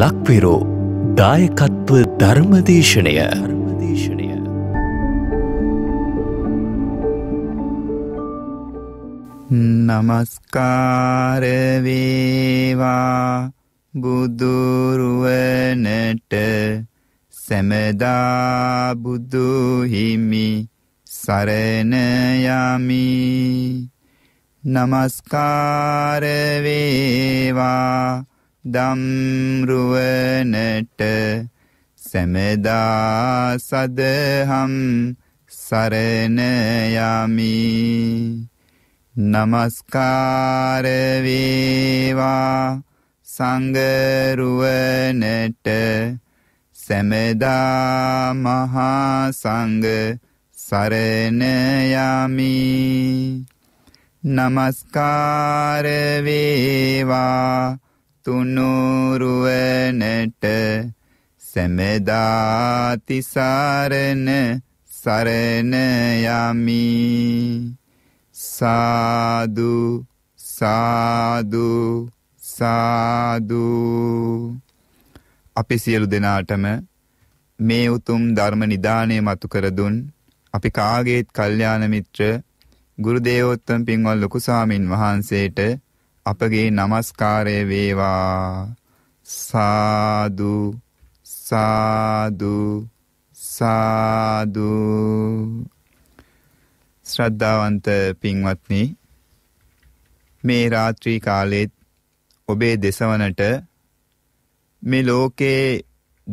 ලක්වෙරෝ දායකත්ව ධර්මදේශනය ධර්මදේශනය නමස්කාරවේවා බුදුරුවනට සැමදා බුදුහිමි සරණයමි නමස්කාරවේවා දම්රුවනට සැමදා සදහම් සරණ යමි নমස්කාර වේවා සංගරුවනට සැමදා මහා සංඝ සරණ යමි নমස්කාර වේවා තුනුරුවනට සැමදාතිසාරණ සරණ යමි සාදු සාදු සාදු අපි සියලු දෙනාටම මේ උතුම් ධර්ම නිදාණය මතු කර දුන් අපි කාගේත් කල්යාණ මිත්‍ර ගුරු දේවෝත්තම පින්වත් ලොකු සාමින් වහන්සේට අපගේ নমස්කාරය වේවා සාදු සාදු සාදු ශ්‍රද්ධාවන්ත පින්වත්නි මේ රාත්‍රී කාලෙත් ඔබේ දෙසවනට මේ ලෝකේ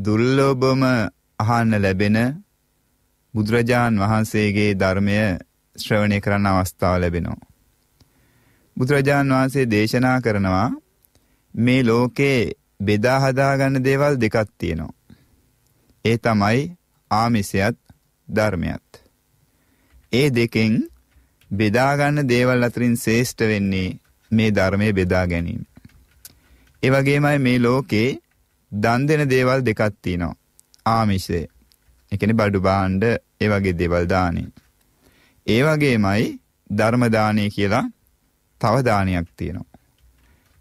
දුර්ලභම අහන්න ලැබෙන බුදුරජාන් වහන්සේගේ ධර්මය ශ්‍රවණය කරන්න අවස්ථාව ලැබෙනවා බුදුරජාන් වහන්සේ දේශනා කරනවා මේ ලෝකේ බෙදා හදාගන්න දේවල් දෙකක් තියෙනවා. ඒ තමයි ආමිසයත් ධර්මයත්. ඒ දෙකෙන් බෙදාගන්න දේවල් අතරින් ශේෂ්ඨ වෙන්නේ මේ ධර්මය බෙදා ගැනීම. ඒ වගේමයි මේ ලෝකේ දන් දෙන දේවල් දෙකක් තියෙනවා. ආමිෂය. ඒ කියන්නේ බඩු භාණ්ඩ ඒ වගේ දේවල් දානේ. ඒ වගේමයි ධර්ම දානේ කියලා තව දානයක් තියෙනවා.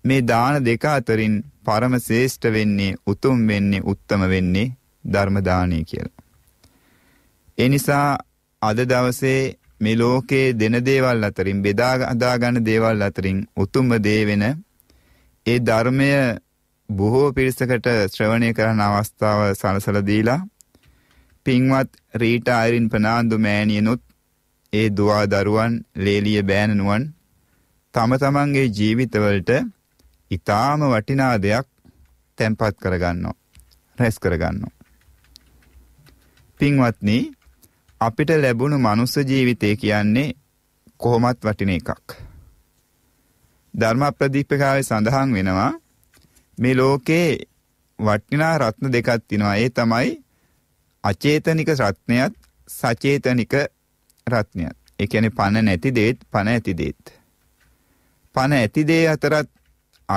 මේ දාන දෙක අතරින් පරම ශ්‍රේෂ්ඨ වෙන්නේ උතුම් වෙන්නේ උත්තම වෙන්නේ ධර්ම දානය කියලා. ඒ නිසා අද දවසේ මේ ලෝකයේ දෙන දේවල් අතරින් බෙදා හදා ගන්න දේවල් අතරින් උතුම්ම දේ වෙන ඒ ධර්මය බොහෝ පිරිසකට ශ්‍රවණය කරන අවස්ථාව සලසලා දීලා පින්වත් රීටා අයිරින් ප්‍රනාන්දු මෑණියනොත් ඒ දුවා දරුවන් ලේලිය බෑණනුවන් තම තමන්ගේ ජීවිතවලට ඊටාම වටිනා දෙයක් තැම්පත් කරගන්නවා. රැස් කරගන්නවා. පින්වත්නි අපිට ලැබුණු මනුස්ස ජීවිතය කියන්නේ කොහොමත් වටින එකක්. ධර්ම ප්‍රදීපකාවේ සඳහන් වෙනවා මේ ලෝකේ වටිනා රත්න දෙකක් තියෙනවා. ඒ තමයි අචේතනික රත්නයත් සචේතනික රත්නයත්. ඒ කියන්නේ පණ නැති දෙත් පණ ඇති දෙත්. පණ ඇති දේ අතරත්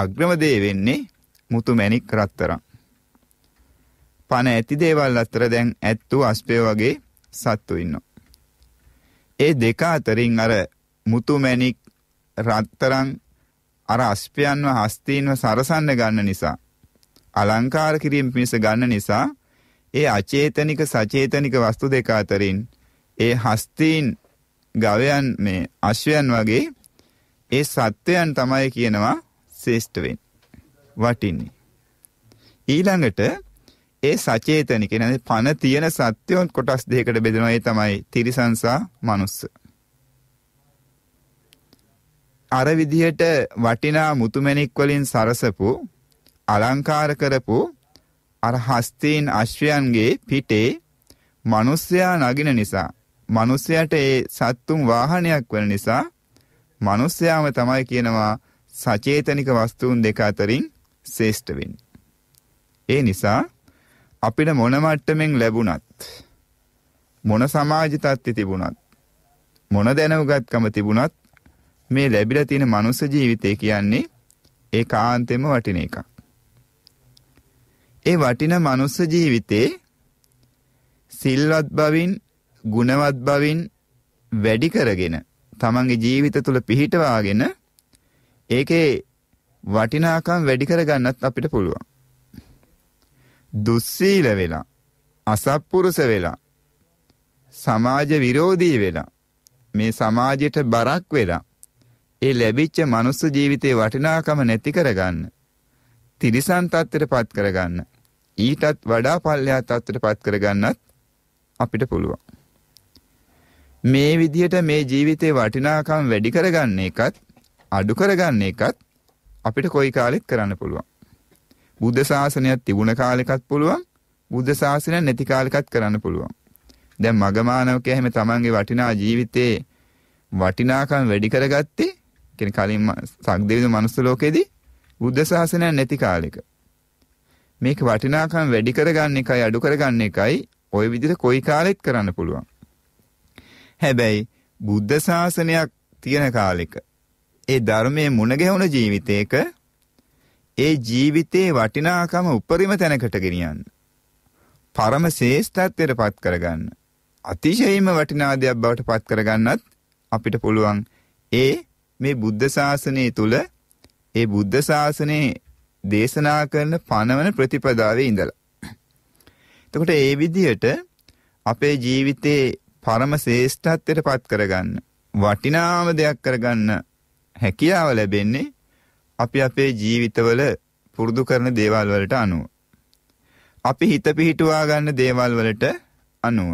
අග්‍රම දේ වෙන්නේ මුතුමැණික් රත්තරන්. පණ ඇති දේවල් අතර දැන් ඇත්තු අස්පේ වගේ සත්තු ඉන්නවා. ඒ දෙක අතරින් අර මුතුමැණික් රත්තරන් අර අස්පයන්ව හස්තීන්ව සරසන්න ගන්න නිසා අලංකාර කිරීම පිණිස ගන්න නිසා ඒ අචේතනික සචේතනික වස්තු දෙක අතරින් ඒ හස්තීන් ගවයන් මේ අශ්වයන් වගේ ඒ සත්‍යයන් තමයි කියනවා ශ්‍රේෂ්ඨ වෙන්නේ. වටින්නේ. ඊළඟට ඒ සචේතනික කියන්නේ පණ තියෙන සත්‍යොන් කොටස් දෙකකට බෙදෙනවා. ඒ තමයි තිරිසංසා මනුස්ස. අර විදිහට වටිනා මුතුමැණික් වලින් සරසපු අලංකාර කරපු අර හස්තීන් අශ්වයන්ගේ පිටේ මිනිස්සයා නගින නිසා මිනිස්සයාට ඒ සත්තුන් වාහනයක් වෙන නිසා මිනිස්යාම තමයි කියනවා සචේතනික වස්තුන් දෙක අතරින් ශ්‍රේෂ්ඨ වෙන්නේ. ඒ නිසා අපිට මොන මට්ටමින් ලැබුණත් මොන සමාජ තත්ති තිබුණත් මොන දැනුගත්කම තිබුණත් මේ ලැබිලා තියෙන මනුස්ස ජීවිතය කියන්නේ ඒ කාන්තෙම වටින එකක්. ඒ වටින මනුස්ස ජීවිතේ සිල්වත් බවින් ගුණවත් බවින් වැඩි කරගෙන තමන්ගේ ජීවිත තුළ පිහිටවාගෙන ඒකේ වටිනාකම් වැඩි කරගන්නත් අපිට පුළුවන්. දුස්සීල වෙලා අසත්පුරුෂ වෙලා සමාජ විරෝධී වෙලා මේ සමාජයට බරක් වෙලා ඒ ලැබිච්ච මනුස්ස ජීවිතේ වටිනාකම නැති කරගන්න තිරිසන් තත්ත්වයටපත් කරගන්න ඊටත් වඩා පල්ලෙහා තත්ත්වයටපත් කරගන්නත් අපිට පුළුවන් මේ විදිහට මේ ජීවිතේ වටිනාකම් වැඩි කරගන්න එකත් අඩු කරගන්න එකත් අපිට කොයි කාලෙත් කරන්න පුළුවන්. බුද්ධ ශාසනයක් තිබුණ කාලෙකත් පුළුවන්. බුද්ධ ශාසනය නැති කාලෙකත් කරන්න පුළුවන්. දැන් මගමානවක එහෙම තමන්ගේ වටිනා ජීවිතේ වටිනාකම් වැඩි කරගත්තේ කියන්නේ කලින් සක්දේවිද මනුස්ස ලෝකෙදී බුද්ධ ශාසනය නැති කාලෙක. මේක වටිනාකම් වැඩි කරගන්න එකයි අඩු කරගන්න එකයි ওই විදිහට කොයි කාලෙත් කරන්න පුළුවන්. හැබැයි බුද්ධ ශාසනයක් තියෙන කාලෙක ඒ ධර්මයේ මුණ ගැහුණ ජීවිතයක ඒ ජීවිතේ වටිනාකම උපරිම තැනකට ගෙනියන්න. පරම ශේෂ්ඨත්වයට පත් කරගන්න. අතිශයින්ම වටිනා දෙයක් බවට පත් කරගන්නත් අපිට පුළුවන් ඒ මේ බුද්ධ ශාසනය තුල ඒ බුද්ධ ශාසනයේ දේශනා කරන පනවන ප්‍රතිපදාවේ ඉඳලා. එතකොට ඒ විදිහට අපේ ජීවිතේ පරම ශ්‍රේෂ්ඨත්වයට පත් කරගන්න වටිනාම දෙයක් කරගන්න හැකියාව ලැබෙන්නේ අපි අපේ ජීවිතවල පුරුදු කරන දේවල් වලට අනුව. අපි හිත පිහිටුවා ගන්න දේවල් වලට අනුව.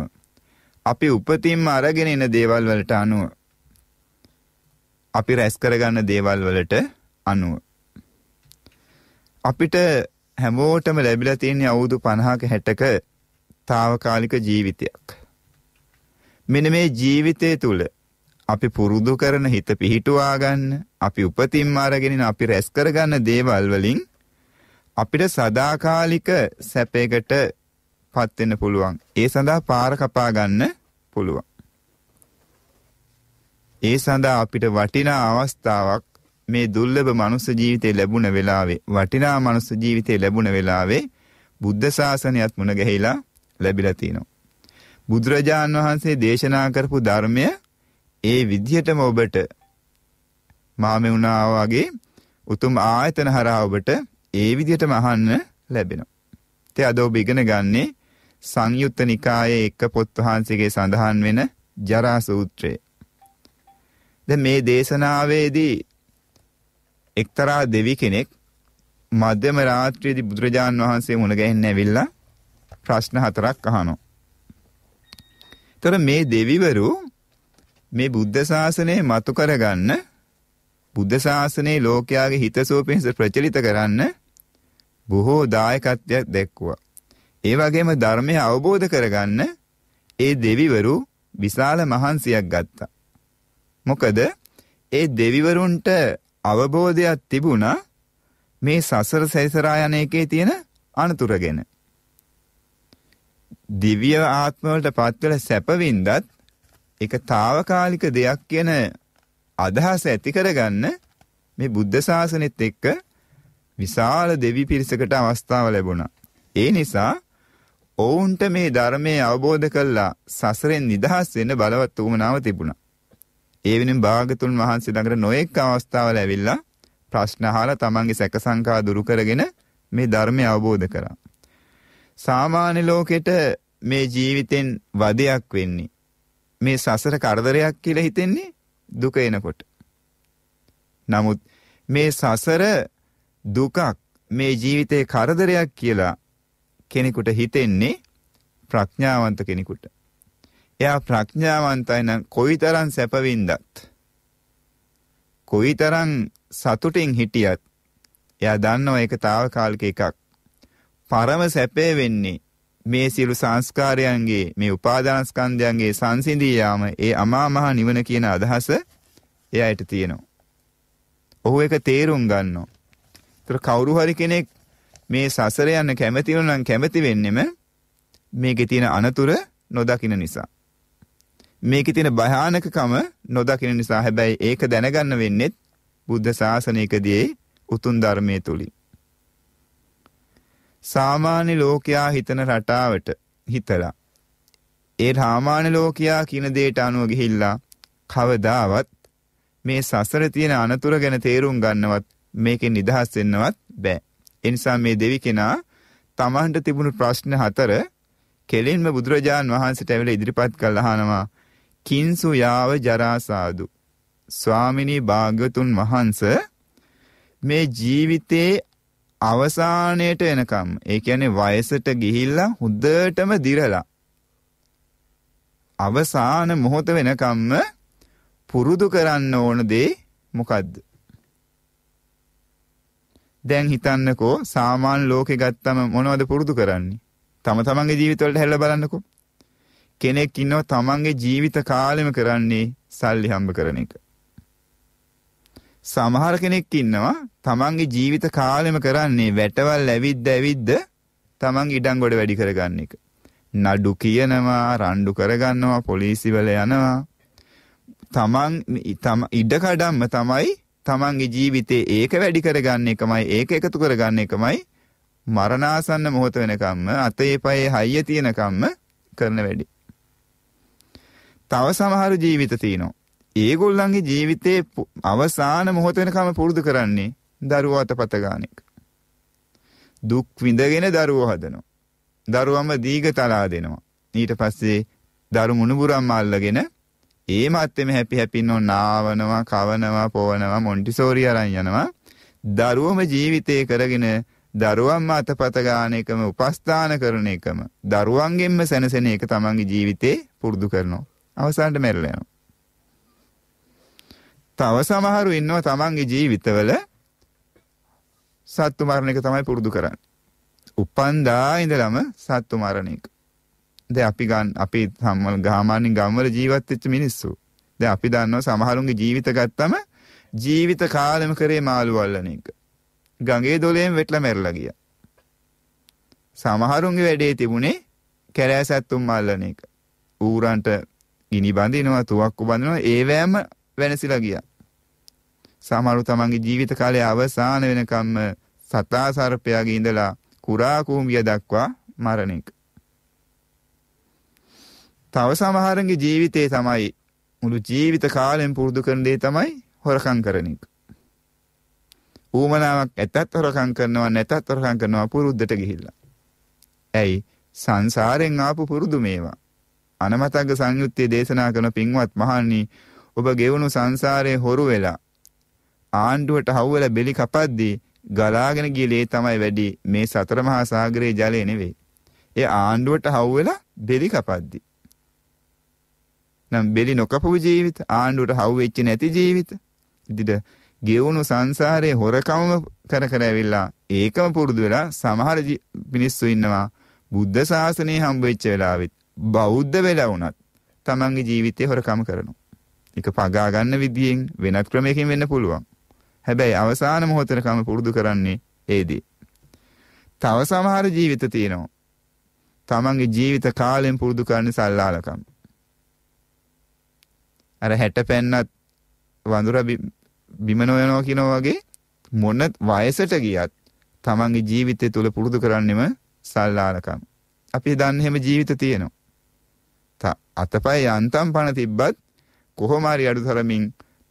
අපි උපතින්ම අරගෙන එන දේවල් වලට අනුව. අපි රැස් කරගන්න දේවල් වලට අනුව. අපිට හැමෝටම ලැබිලා තියෙන අවුරුදු 50ක 60ක తాවකාලික ජීවිතයක්. මෙන්න මේ ජීවිතය තුළ අපි පුරුදු කරන හිත පිහිටුවා ගන්න අපි උපතින්ම අරගෙන අපි රැස් කරගන්න දේවල් වලින් අපිට සදාකාලික සැපයකට පත් වෙන්න පුළුවන්. ඒ සඳහා පාර කපා ගන්න පුළුවන්. ඒ සඳහා අපිට වටිනා අවස්ථාවක් මේ දුර්ලභ මනුස්ස ජීවිතේ ලැබුණ වෙලාවේ වටිනා මනුස්ස ජීවිතේ ලැබුණ වෙලාවේ බුද්ධ ශාසනයත් මුණ ගැහිලා ලැබිලා තිනවා. බුදුරජාන් වහන්සේ දේශනා කරපු ධර්මය ඒ විදිහටම ඔබට මාමෙවුනා වගේ උතුම් ආයතන හරහා ඔබට ඒ විදිහටම අහන්න ලැබෙනවා. ඉතින් අද ඔබ ඉගෙන ගන්නේ සංයුත්ත නිකායේ එක පොත් වහන්සේගේ සඳහන් වෙන ජරා සූත්‍රය. දැන් මේ දේශනාවේදී එක්තරා දෙවි කෙනෙක් මධ්‍යම රාත්‍රියේදී බුදුරජාන් වහන්සේ මුණ ගැහෙන්න ඇවිල්ලා ප්‍රශ්න හතරක් අහනවා. තොර මේ දෙවිවරු මේ බුද්ධ ශාසනය මතු කරගන්න බුද්ධ ශාසනයේ ලෝකයාගේ හිතසුව පිණිස ප්‍රචලිත කරන්න බොහෝ දායකත්වයක් දැක්වුවා. ඒ වගේම ධර්මය අවබෝධ කරගන්න ඒ දෙවිවරු විශාල මහන්සියක් ගත්තා. මොකද ඒ දෙවිවරුන්ට අවබෝධයක් තිබුණා මේ සසර සැරිසරා යන එකේ තියෙන අනතුරු ගැන. දිව්‍ය ආත්මවලට පත්වල සැපවින්දත් ඒක తాවකාලික දෙයක් කියන අදහස ඇති කරගන්න මේ බුද්ධ ශාසනෙත් එක්ක විශාල දෙවි පිරිසකට අවස්ථාව ලැබුණා. ඒ නිසා ඔවුන්ට මේ ධර්මයේ අවබෝධ කරලා සසරෙන් නිදහස් වෙන්න බලවත් උවමනාව තිබුණා. ඒ වෙනුවෙන් භාගතුන් වහන්සේ ළඟට නොඑක් අවස්ථාවල ඇවිල්ලා ප්‍රශ්න අහලා තමන්ගේ සැක සංකා දුරු කරගෙන මේ ධර්මය අවබෝධ කරා. සාමාන්‍ය ලෝකෙට මේ ජීවිතෙන් වදයක් වෙන්නේ. මේ සසර කරදරයක් කියලා හිතෙන්නේ දුක එනකොට. නමුත් මේ සසර දුකක් මේ ජීවිතේ කරදරයක් කියලා කෙනෙකුට හිතෙන්නේ ප්‍රඥාවන්ත කෙනෙකුට. එයා ප්‍රඥාවන්තයි නම් කොයිතරම් සැපවින්දත් කොයිතරම් සතුටින් හිටියත් එයා දන්නවා ඒක తాවකාලික එකක්. පරම සැපේ වෙන්නේ මේ සියලු සංස්කාරයන්ගේ මේ උපාදානස්කන්ධයන්ගේ සංසිඳී යාම ඒ අමා මහ නිවන කියන අදහස එයාට තියෙනවා. ඔහු ඒක තේරුම් ගන්නවා. ඒතර කවුරු හරි කෙනෙක් මේ සසර යන්න කැමති වෙනවා නම් කැමති වෙන්නෙම මේකේ තියෙන අනතුරු නොදකින නිසා. මේකේ තියෙන භයානකකම නොදකින නිසා. හැබැයි ඒක දැනගන්න වෙන්නේ බුද්ධ ශාසනයකදී උතුම් ධර්මයේ තුලින්. සාමාන්‍ය ලෝකයා හිතන රටාවට හිතලා ඒ සාමාන්‍ය ලෝකයා කියන දෙයට අනුව ගිහිල්ලා කවදාවත් මේ සසර තියෙන අනතුර ගැන තේරුම් ගන්නවත් මේකෙන් නිදහස් වෙන්නවත් බෑ. ඒ නිසා මේ දෙවි කෙනා තමන්ට තිබුණු ප්‍රශ්න හතර කෙලින්ම බුදුරජාන් වහන්සේට ඇවිල්ලා ඉදිරිපත් කළා අහනවා කින්සු යාව ජරාසාදු ස්වාමිනී භාග්‍යතුන් වහන්ස මේ ජීවිතේ අවසානයට එනකම් ඒ කියන්නේ වයසට ගිහිල්ලා හොඳටම දිරලා අවසාන මොහොත වෙනකම්ම පුරුදු කරන්න ඕන දේ මොකද්ද? දැන් හිතන්නකෝ සාමාන්‍ය ලෝකෙ ගත්තම මොනවද පුරුදු කරන්නේ? තම තමන්ගේ ජීවිතවලට හැල්ලා බලන්නකෝ. කෙනෙක් ඉන්නවා තමන්ගේ ජීවිත කාලෙම කරන්නේ සල්ලි හම්බ කරන එක. සමහර කෙනෙක් ඉන්නවා තමන්ගේ ජීවිත කාලෙම කරන්නේ වැටවල් ඇවිද්ද ඇවිද්ද තමන් ඉඩම් ගොඩ වැඩි කරගන්න එක. නඩු කියනවා, රණ්ඩු කරගන්නවා, පොලිසිවල යනවා. තමන් ඉඩකඩම්ම තමයි තමන්ගේ ජීවිතේ ඒක වැඩි කරගන්න එකමයි ඒක එකතු කරගන්න එකමයි මරණාසන්න මොහොත වෙනකම්ම අතේ පයේ හයිය තියෙනකම්ම කරන වැඩි. තව සමහර ජීවිත තියෙනවා. ඒගොල්ලන්ගේ ජීවිතේ අවසාන මොහොත වෙනකම් පුරුදු කරන්නේ දරුවා අතපත ගන්න එක. දුක් විඳගෙන දරුවෝ හදනවා. දරුවම දීගතලා දෙනවා. ඊට පස්සේ දරු මුණුබුරම් අල්ලගෙන ඒ මත්තෙම හැපි හැපි නාවනවා, කවනවා, පොවනවා, මොන්ටිසෝරි අරන් යනවා. දරුවම ජීවිතේ කරගෙන දරුවන්ම අතපත ගන්න එකම උපස්ථාන කරන එකම දරුවන්ගෙන්ම සැනසෙන එක තමන්ගේ ජීවිතේ පුරුදු කරනවා. අවසානට මැරලා යනවා. තව සමහරු ඉන්නවා තමන්ගේ ජීවිතවල සත්තු මරණ එක තමයි පුරුදු කරන්නේ. උපන්දා ඉඳලම සත්තු මරණ එක. දැන් අපි ගන්න අපි සාමාන්‍ය ගම්වල ජීවත් වෙච්ච මිනිස්සු. දැන් අපි දන්නවා සමහරුන්ගේ ජීවිත ගත්තම ජීවිත කාලෙම කරේ මාළු වල්ලන එක. ගඟේ දොලෙන් වෙట్లా මැරලා ගියා. සමහරුන්ගේ වැඩේ තිබුණේ කැලෑ සත්තුන් මල්ලන එක. ඌරන්ට ගිනි බඳිනවා, තුවක්කු බඳිනවා, ඒවෑම වෙනසිලා ගියා. සමහරු තමන්ගේ ජීවිත කාලය අවසාන වෙනකම්ම සතා සර්පයාගේ ඉඳලා කුරා කූඹිය දක්වා මරණෙක්. තව සමහරන්ගේ ජීවිතේ තමයි මුළු ජීවිත කාලෙම පුරුදු කරන දේ තමයි හොරකම් කරන එක. ඌමනාවක් ඇතත් හොරකම් කරනවා නැතත් හොරකම් කරනවා පුරුද්දට ගිහිල්ලා. ඇයි සංසාරෙන් ආපු පුරුදු මේවා. අනමතග්ග සංයුත්තේ දේශනා කරන පින්වත් මහණනි ඔබ ගෙවුණු සංසාරේ හොරු වෙලා ආණ්ඩුවට හවුවල බෙලි කපද්දී ගලාගෙන ගිය ලේ තමයි වැඩි මේ සතර මහා සාගරයේ ජලය නෙවෙයි. ඒ ආණ්ඩුවට හවුවලා බෙලි කපද්දී. නම් බෙලි නොකපු ජීවිත ආණ්ඩුවට හවුවෙච්ච නැති ජීවිත. ඉතින් ගෙවුණු සංසාරයේ හොරකම කර කර ඇවිල්ලා ඒකම පුරුදු වෙලා සමහර මිනිස්සු ඉන්නවා බුද්ධ ශාසනය හම්බ වෙච්ච වෙලාවෙත් බෞද්ධ වෙලා වුණත් තමන්ගේ ජීවිතේ හොරකම කරනවා. ඒක පගා ගන්න විදියෙන් වෙනත් ක්‍රමයකින් වෙන්න පුළුවන්. හැබැයි අවසාන මොහොතේකම පුරුදු කරන්නේ ඒදී. තව සමහර ජීවිත තියෙනවා. තමන්ගේ ජීවිත කාලෙන් පුරුදු කරන්නේ සල්ලාලකම්. අර 60 පෙන්නත් වඳුර බිම නොයනවා කියනවා වගේ මොන වයසට ගියත් තමන්ගේ ජීවිතය තුළ පුරුදු කරන්නෙම සල්ලාලකම්. අපි දන්න හැම ජීවිත තියෙනවා. අතපය යන්තම් පණ තිබ්බත් කොහොම හරි අඩුතරමින්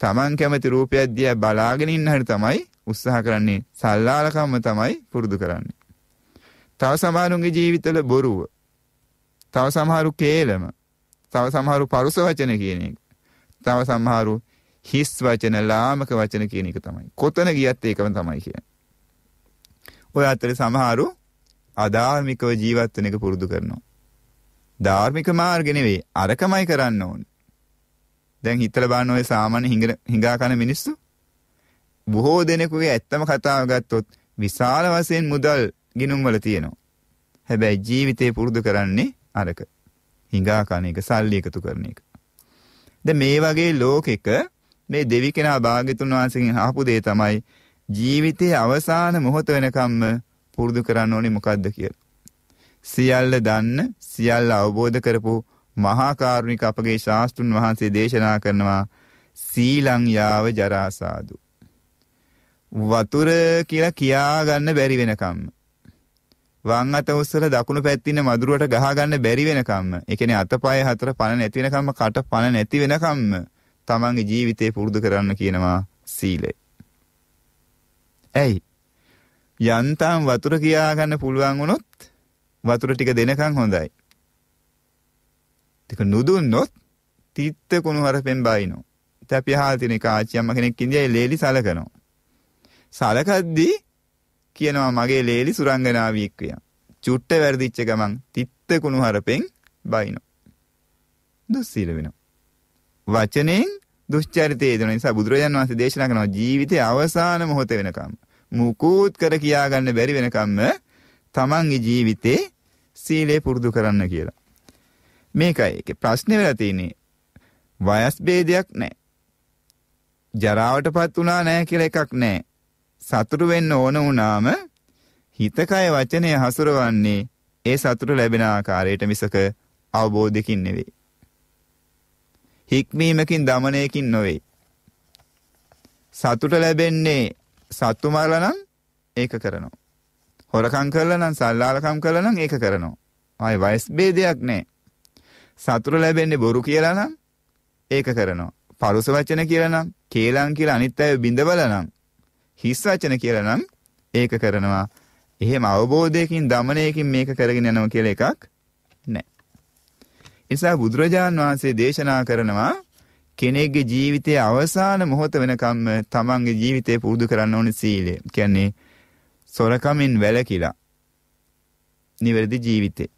Taman කැමති රූපයක් දිහා බලාගෙන ඉන්න හැටි තමයි උත්සාහ කරන්නේ. සල්ලාලකම්ම තමයි පුරුදු කරන්නේ. තව සමහරුන්ගේ ජීවිතවල බොරුව. තව සමහරු කේලම. තව සමහරු පරුස වචන කියන එක. තව සමහරු හිස් වචන ලාමක වචන කියන එක තමයි. කොතන ගියත් ඒකම තමයි කියන්නේ. ඔය අතරේ සමහරු අධාර්මිකව ජීවත් වෙන එක පුරුදු කරනවා. ධාර්මික මාර්ග නෙවෙයි අරකමයි කරන්න ඕනේ. දැන් හිතලා බලන්න ඔය සාමාන්‍ය හිඟා කන මිනිස්සු බොහෝ දෙනෙකුගේ ඇත්තම කතාව ගත්තොත් විශාල වශයෙන් මුදල් ගිණුම් වල තියෙනවා. හැබැයි ජීවිතේ පුරුදු කරන්නේ අරක. හිඟා කන එක සල්ලි එකතු කරන එක. දැන් මේ වගේ ලෝකෙක මේ දෙවි කෙනා භාග්‍යතුන් වහන්සේගෙන් අහපු දේ තමයි ජීවිතයේ අවසාන මොහොත වෙනකම්ම පුරුදු කරන්න ඕනේ මොකද්ද කියලා. සියල්ල දන්න, සියල්ල අවබෝධ කරපු මහා කාරුණික අපගේ ශාස්ත්‍රුන් වහන්සේ දේශනා කරනවා සීලං යාව ජරාසාදු. වතුර කියලා කියා ගන්න බැරි වෙනකම්. වම් අත උස්සල දකුණු පැත්තින මදුරුවට ගහ ගන්න බැරි වෙනකම්. ඒ කියන්නේ අතපය හතර පණ නැති වෙනකම්ම කට පණ නැති වෙනකම්ම තමන්ගේ ජීවිතේ පුරුදු කරන්න කියනවා සීලය. ඇයි? යන්තම් වතුර කියා ගන්න පුළුවන් වුණොත් වතුර ටික දෙනකන් හොඳයි. ඒක නුදුන්නොත් තීත්ත කුණු හරපෙන් බයිනෝ. ඉතින් අපි අහලා තියෙන එක ආච්චි අම්මා කෙනෙක් ඉඳියයි ලේලි සලකනවා. සලකද්දී කියනවා මගේ ලේලි සුරංගනාවියෙක් වියා. චුට්ට වැරදිච්ච ගමන් තිත්ත කුණු හරපෙන් බයිනෝ. දුස්සීල වෙනවා. වචනෙන් දුෂ්චරිතය දෙන නිසා බුදුරජාන් වහන්සේ දේශනා කරනවා ජීවිතයේ අවසාන මොහොත වෙනකම් මුකුත් කර කියාගන්න බැරි වෙනකම්ම තමන්ගේ ජීවිතේ සීලය පුරුදු කරන්න කියලා. මේකයි ඒක ප්‍රශ්නේ වෙලා තියෙන්නේ වයස් ભેදයක් නැහැ. ජරාවටපත් උනා නැහැ කියලා එකක් නැහැ. සතුටු වෙන්න ඕන වුණාම හිත කය වචනය හසුරවන්නේ ඒ සතුට ලැබෙන ආකාරයට මිසක අවබෝධයකින් නෙවෙයි. හික්මීමකින් দমনයකින් නොවේ. සතුට ලැබෙන්නේ සතු මරලා නම් ඒක කරනවා. හොරකම් කරලා නම් සල්ලාලකම් කරලා නම් ඒක කරනවා. ආයි වයස් ભેදයක් නැහැ. සතුට ලැබෙන්නේ බොරු කියලා නම් ඒක කරනවා. පරුස වචන කියලා නම් කේලම් කියලා අනිත් අය බිඳවල නම් හිස් වචන කියලා නම් ඒක කරනවා. එහෙම අවබෝධයකින් দমনයකින් මේක කරගෙන යනවා කියලා එකක් නැහැ. එසා බුදුරජාන් වහන්සේ දේශනා කරනවා කෙනෙක්ගේ ජීවිතයේ අවසාන මොහොත වෙනකම්ම තමන්ගේ ජීවිතේ පුරුදු කරන්න ඕනේ සීලය. කියන්නේ සොරකමින් වැළකීලා. නිවැරදි ජීවිතේ.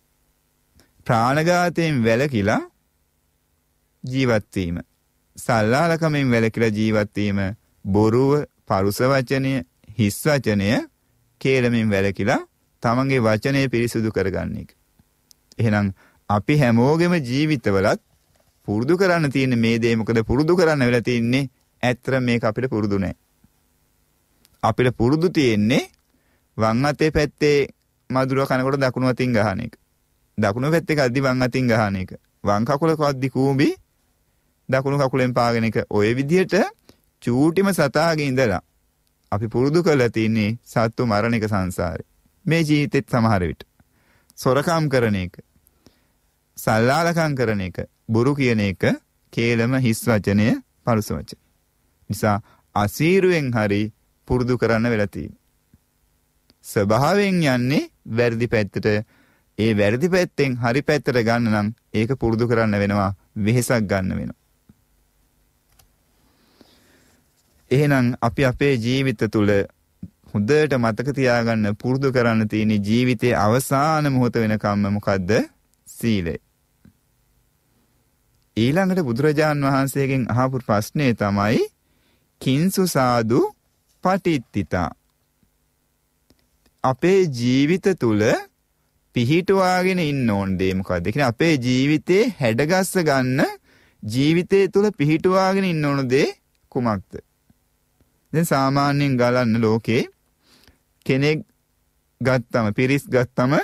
ප්‍රාණඝාතයෙන් වැළකීලා ජීවත් වීම. සල්ලාලකමෙන් වැළකීලා ජීවත් වීම බොරුව, පරුස වචනය, හිස් වචනය කේලමෙන් වැළකීලා තමන්ගේ වචනය පිරිසුදු කරගන්න එක. එහෙනම් අපි හැමෝගෙම ජීවිතවලත් පුරුදු කරන්න තියෙන මේ දේ මොකද පුරුදු කරන්න වෙලා තින්නේ ඇත්තට මේක අපිට පුරුදු නෑ. අපිට පුරුදු තියෙන්නේ වම් අතේ පැත්තේ මදුර කනකොට දකුණු අතින් ගහන එක. දකුණු පැත්ත එක අද්දි වම් අතින් ගහන එක. වම් කකුල කද්දි කූඹි දකුණු කකුලෙන් පාගෙන එක ඔය විදිහට චූටිම සතාගේ ඉඳලා අපි පුරුදු කරලා තින්නේ සත්තු මරණ එක සංසාරේ. මේ ජීවිතෙත් සමහර විට සොරකම් කරන එක, සල්ලාලකම් කරන එක, බොරු කියන එක, කේලම හිස් වචනය, පරුස වචන. නිසා අසීරුවෙන් හරි පුරුදු කරන්න වෙලා තියෙනවා. ස්වභාවයෙන් යන්නේ වැරදි පැත්තට ඒ වැරදි පැත්තෙන් හරි පැත්තට ගන්න නම් ඒක පුරුදු කරන්න වෙනවා වෙහෙසක් ගන්න වෙනවා. එහෙනම් අපි අපේ ජීවිත තුළ හොඳට මතක තියාගන්න පුරුදු කරන්න තියෙන ජීවිතයේ අවසාන මොහොත වෙනකම්ම මොකද්ද? සීලය. ඊළඟට බුදුරජාන් වහන්සේගෙන් අහපු ප්‍රශ්නේ තමයි කින්සු සාදු පටිත්තිතා අපේ ජීවිත තුළ පිහිටුවාගෙන ඉන්න ඕන දේ මොකද්ද? කියන්නේ අපේ ජීවිතේ හැඩගස්ස ගන්න ජීවිතය තුළ පිහිටුවාගෙන ඉන්න ඕන දේ කුමක්ද? දැන් සාමාන්‍යයෙන් ගලන්න ලෝකේ කෙනෙක් ගත්තම පිරිස් ගත්තම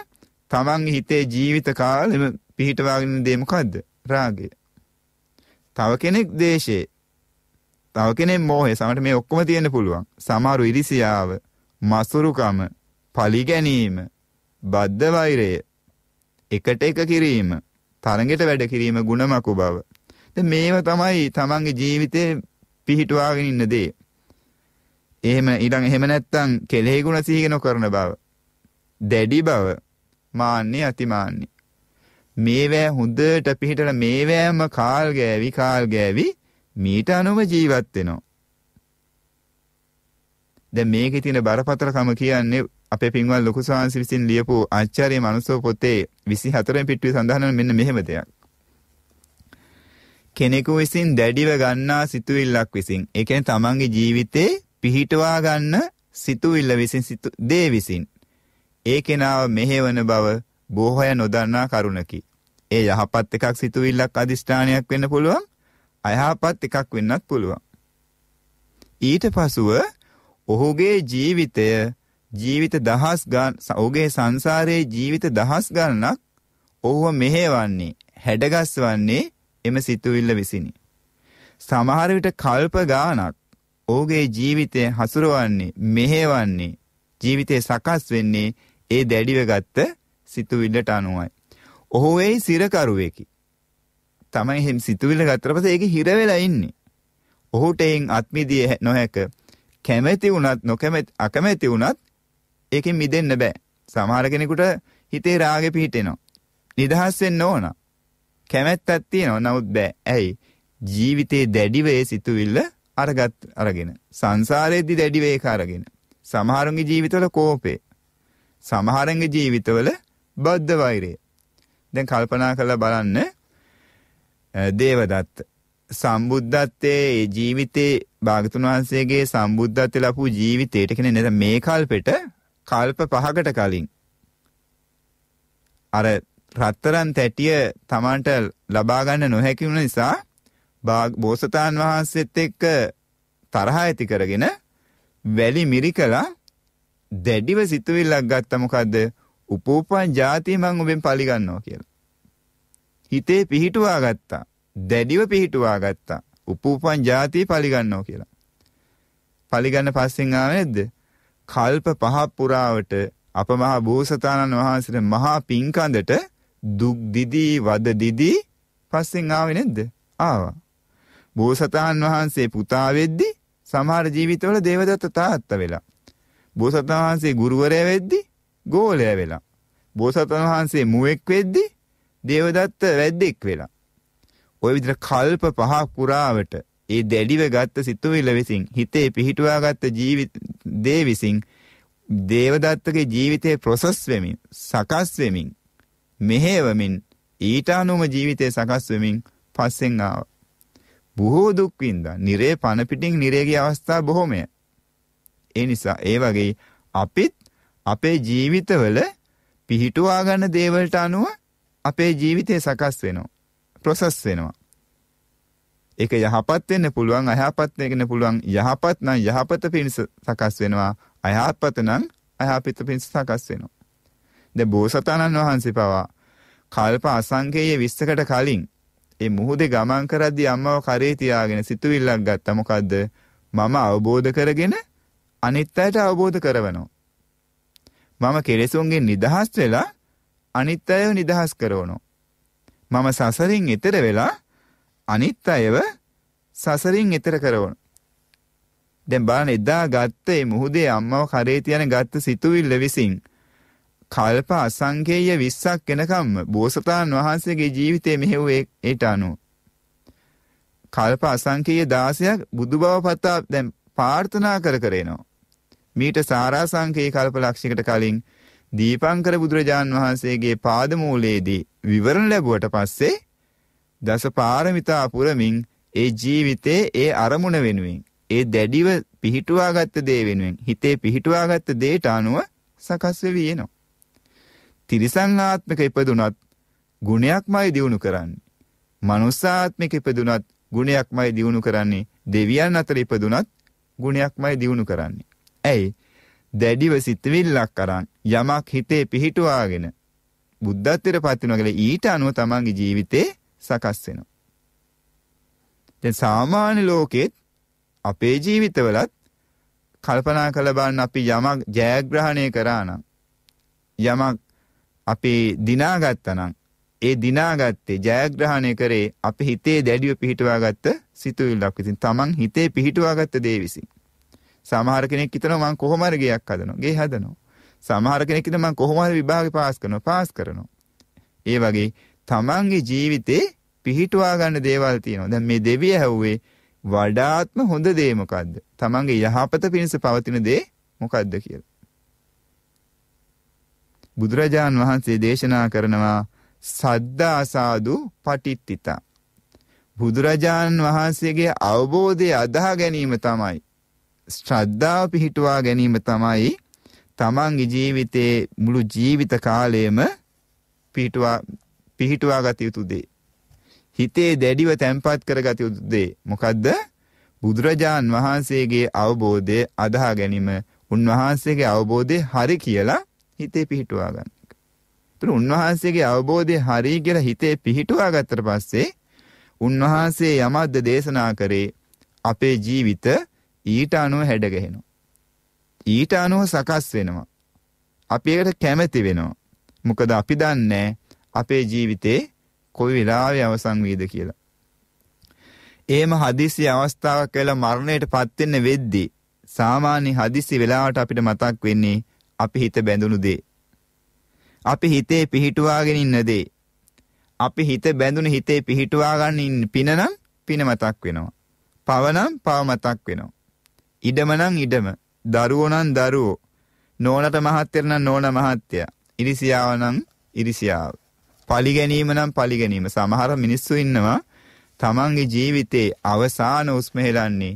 තමන්ගේ හිතේ ජීවිත කාලෙම පිහිටවාගෙන දේ මොකද්ද? රාගය. තව කෙනෙක් දේශේ. තව කෙනෙක් මෝහය. සමහර මේ ඔක්කොම තියෙන්න පුළුවන්. සමහරු ඉරිසියාව, මසුරුකම, පලි ගැනීම, බද්ධ වෛරය එකට එක කිරීම තරඟයට වැඩ කිරීම ಗುಣමකු බව දැන් මේව තමයි තමන්ගේ ජීවිතේ පිහිටුවාගෙන ඉන්න දේ එහෙම ඊළඟ එහෙම නැත්තම් කෙලෙහි ගුණ සිහි නොකරන බව දැඩි බව මාන්නේ අතිමාන්නේ මේවෑ හොඳට පිහිටලා මේවෑම කාල් ගෑවි කාල් ගෑවි මීට අනුව ජීවත් වෙනවා දැන් මේකේ තියෙන බරපතලකම කියන්නේ අපේ පින්වත් ලොකු සාංශ විසින් ලියපු ආචාර්ය මනුස්සෝ පොතේ 24 පිටුවේ සඳහන් මෙන්න මෙහෙම දෙයක්. කෙනෙකු විසින් දැඩිව ගන්නා සිතුවිල්ලක් විසින් ඒ කියන්නේ තමන්ගේ ජීවිතේ පිහිටවා ගන්න සිතුවිල්ල විසින් දේ විසින් ඒ කෙනාව මෙහෙවන බව බොහෝය නොදන්නා කරුණකි. ඒ යහපත් එකක් සිතුවිල්ලක් අදිෂ්ඨානයක් වෙන්න පුළුවන් අයහපත් එකක් වෙන්නත් පුළුවන්. ඊට පසුව ඔහුගේ ජීවිතය ජීවිත දහස් ඔහුගේ සංසාරයේ ජීවිත දහස් ගණනක් ඔහුව මෙහෙවන්නේ හැඩගස්වන්නේ එම සිතුවිල්ල විසිනි. සමහර විට කල්ප ගානක් ඔහුගේ ජීවිතය හසුරවන්නේ මෙහෙවන්නේ ජීවිතේ සකස් වෙන්නේ ඒ දැඩිව ගත්ත සිතුවිල්ලට අනුවයි. ඔහු ඒ සිරකරුවෙකි. තමයි හිම් සිතුවිල්ල ගත්තට පස්සේ ඒකේ හිර වෙලා ඉන්නේ. ඔහුට එයින් අත්මිදිය නොහැක කැමැති වුණත් නොකැමැති අකමැති වුණත් ඒකෙන් මිදෙන්න බෑ. සමහර කෙනෙකුට හිතේ රාගෙ පිහිටෙනවා. නිදහස් වෙන්න ඕන. කැමැත්තක් තියෙනවා. නමුත් බෑ. ඇයි? ජීවිතේ දැඩිව ඒ සිතුවිල්ල අරගත් අරගෙන. සංසාරේදී දැඩිව ඒක අරගෙන. සමහරුන්ගේ ජීවිතවල කෝපය. සමහරුන්ගේ ජීවිතවල බද්ධ වෛරය. දැන් කල්පනා කරලා බලන්න දේවදත්ත සම්බුද්ධත්වයේ ජීවිතේ භාගතුන් වහන්සේගේ සම්බුද්ධත්වයට ලපු ජීවිතයට කියන්නේ නැත මේ කල්පෙට කල්ප පහකට කලින් අර රත්තරන් තැටිය Tamanට ලබා ගන්න නොහැකි වුණ නිසා බෝසතාන් වහන්සේත් එක්ක තරහ ඇති කරගෙන වැලි මිරිකලා දැඩිව සිතුවිල්ලක් ගත්ත මොකද්ද? උපෝපන් જાතිය මං ඔබෙන් පරිගන්නවා කියලා. හිතේ පිහිටුවා ගත්තා. දැඩිව පිහිටුවා ගත්තා. උපෝපන් જાතිය පරිගන්නවා කියලා. පරිගන්න පස්සෙන් ආවේ නැද්ද? කල්ප පහක් පුරාවට අප මහා බෝසතාණන් වහන්සේට මහා පිංකඳට දුක් දිදී වද දිදී පස්සෙන් ආවේ නැද්ද? ආවා. බෝසතාණන් වහන්සේ පුතා වෙද්දි සමහර ජීවිතවල දේවදත්ත තාත්තා වෙලා. බෝසතාණන් වහන්සේ ගුරුවරයා වෙද්දි ගෝලයා වෙලා. බෝසතාණන් වහන්සේ මුවෙක් වෙද්දි දේවදත්ත වැද්දෙක් වෙලා. ওই විදිහට කල්ප පහක් පුරාවට ඒ දැඩිව ගත්ත සිතුවිල්ල විසින් හිතේ පිහිටුවාගත්ත ජීවිත දේ විසින් දේවදත්තගේ ජීවිතේ ප්‍රොසස් වෙමින් සකස් වෙමින් මෙහෙවමින් ඊට අනුව ජීවිතේ සකස් වෙමින් පස්සෙන් ආවා. බොහෝ දුක් වින්දා. නිරේ පන පිටින් නිරේගේ අවස්ථා බොහෝමය. ඒ නිසා ඒ වගේ අපිත් අපේ ජීවිතවල පිහිටුවා ගන්න දේවලට අනුව අපේ ජීවිතේ සකස් වෙනවා. ප්‍රොසස් වෙනවා. ඒක යහපත් වෙන්න පුළුවන් අයහපත් වෙන්න පුළුවන් යහපත් නම් යහපත පිණිස සකස් වෙනවා අයහපත නම් අයහපත පිණිස සකස් වෙනවා දැන් බෝසතාණන් වහන්සේ පවා කල්ප අසංකේය 20කට කලින් ඒ මුහුදේ ගමන් කරද්දී අම්මව කරේ තියාගෙන සිතුවිල්ලක් ගත්තා මොකද්ද මම අවබෝධ කරගෙන අනිත් අයට අවබෝධ කරවනවා මම කෙලෙසුන්ගෙන් නිදහස් වෙලා අනිත් අයව නිදහස් කරවනවා මම සසරින් එතර වෙලා අනිත් අයව සසරින් එතර කරවන. දැන් බලන්න එදා ගත්ත මේ මුහුදේ අම්මව කරේ තියන ගත්ත සිතුවිල්ල විසින් කල්ප අසංකේය 20ක් වෙනකම්ම බෝසතාණන් වහන්සේගේ ජීවිතයේ මෙහෙව් ඒට අනුව කල්ප අසංකේය 16ක් බුදු බව පතා දැන් ප්‍රාර්ථනා කර කර එනවා මීට සාරාසංකේය කල්ප ලක්ෂයකට කලින් දීපංකර බුදුරජාන් වහන්සේගේ පාදමූලයේදී විවරණ ලැබුවට පස්සේ දස පාරමිතා පුරමින් ඒ ජීවිතේ ඒ අරමුණ වෙනුවෙන් ඒ දැඩිව පිහිටුවාගත්ත දේ වෙනුවෙන් හිතේ පිහිටුවාගත්ත දේට අනුව සකස් වෙවි එනවා. තිරිසන් ආත්මික ඉපදුනත් ගුණයක්මයි දිනු කරන්නේ. මනුස්ස ආත්මික ඉපදුනත් ගුණයක්මයි දිනු කරන්නේ. දෙවියන් අතර ඉපදුනත් ගුණයක්මයි දිනු කරන්නේ. ඇයි? දැඩිව සිතවිල්ලක් අරන් යමක් හිතේ පිහිටුවාගෙන බුද්ධත්වයට පත් වෙනවා කියලා ඊට අනුව තමන්ගේ ජීවිතේ සකස් වෙනවා. දැන් සාමාන්‍ය ලෝකෙත් අපේ ජීවිතවලත් කල්පනා කළ බලන්න අපි යමක් ජයග්‍රහණය කරා නම් යමක් අපි දිනාගත්තා නම් ඒ දිනාගත්තේ ජයග්‍රහණය කරේ අපි හිතේ දැඩිව පිහිටුවාගත්ත සිතුවිල්ලක් විසින් තමන් හිතේ පිහිටුවාගත්ත දේ විසින් සමහර කෙනෙක් හිතනවා මං කොහොම හරි ගයක් හදනවා ගේ හදනවා සමහර කෙනෙක් හිතනවා මං කොහොම හරි විභාගේ පාස් කරනවා පාස් කරනවා ඒ වගේ තමන්ගේ ජීවිතේ පිහිටුවා ගන්න දේවල් තියෙනවා. දැන් මේ දෙවිය හැව්වේ වඩාත්ම හොඳ දේ මොකද්ද? තමන්ගේ යහපත පිණිස පවතින දේ මොකද්ද කියලා. බුදුරජාන් වහන්සේ දේශනා කරනවා සද්දා සාදු පටිත්තිතා. බුදුරජාන් වහන්සේගේ අවබෝධය අදහා ගැනීම තමයි ශ්‍රද්ධාව පිහිටුවා ගැනීම තමයි තමන්ගේ ජීවිතයේ මුළු ජීවිත කාලයම පිහිටුවා පිහිටුවා ගත යුතු දේ. හිතේ දැඩිව තැම්පත් කරගත යුතු දේ මොකද්ද? බුදුරජාන් වහන්සේගේ අවබෝධය අදහා ගැනීම, උන්වහන්සේගේ අවබෝධය හරි කියලා හිතේ පිහිටුවා ගන්න. ඒතර උන්වහන්සේගේ අවබෝධය හරි කියලා හිතේ පිහිටුවා ගත්තට පස්සේ උන්වහන්සේ යමද්ද දේශනා කරේ අපේ ජීවිත ඊට අනුව හැඩගැහෙනවා. ඊට අනුව සකස් වෙනවා. අපි ඒකට කැමති වෙනවා. මොකද අපි දන්නේ අපේ ජීවිතේ කොයි වෙලාවේ අවසන් වේද කියලා. එහෙම හදිසි අවස්ථාවක් වෙලා මරණයටපත් වෙන්න වෙද්දී සාමාන්‍ය හදිසි වෙලාවට අපිට මතක් වෙන්නේ අපි හිත බැඳුණු දේ. අපි හිතේ පිහිටුවාගෙන ඉන්න දේ. අපි හිත බැඳුණු හිතේ පිහිටුවා ගන්න පිනනම් පින මතක් වෙනවා. පවනම් පව මතක් වෙනවා. ඉඩමනම් ඉඩම, දරුවෝනම් දරුවෝ, නෝනට මහත්යරනම් නෝන මහත්ය, ඉරිසියාවනම් ඉරිසියාව. පලි ගැනීම නම් පලි ගැනීම. සමහර මිනිස්සු ඉන්නවා තමන්ගේ ජීවිතේ අවසාන උස්ම හෙලන්නේ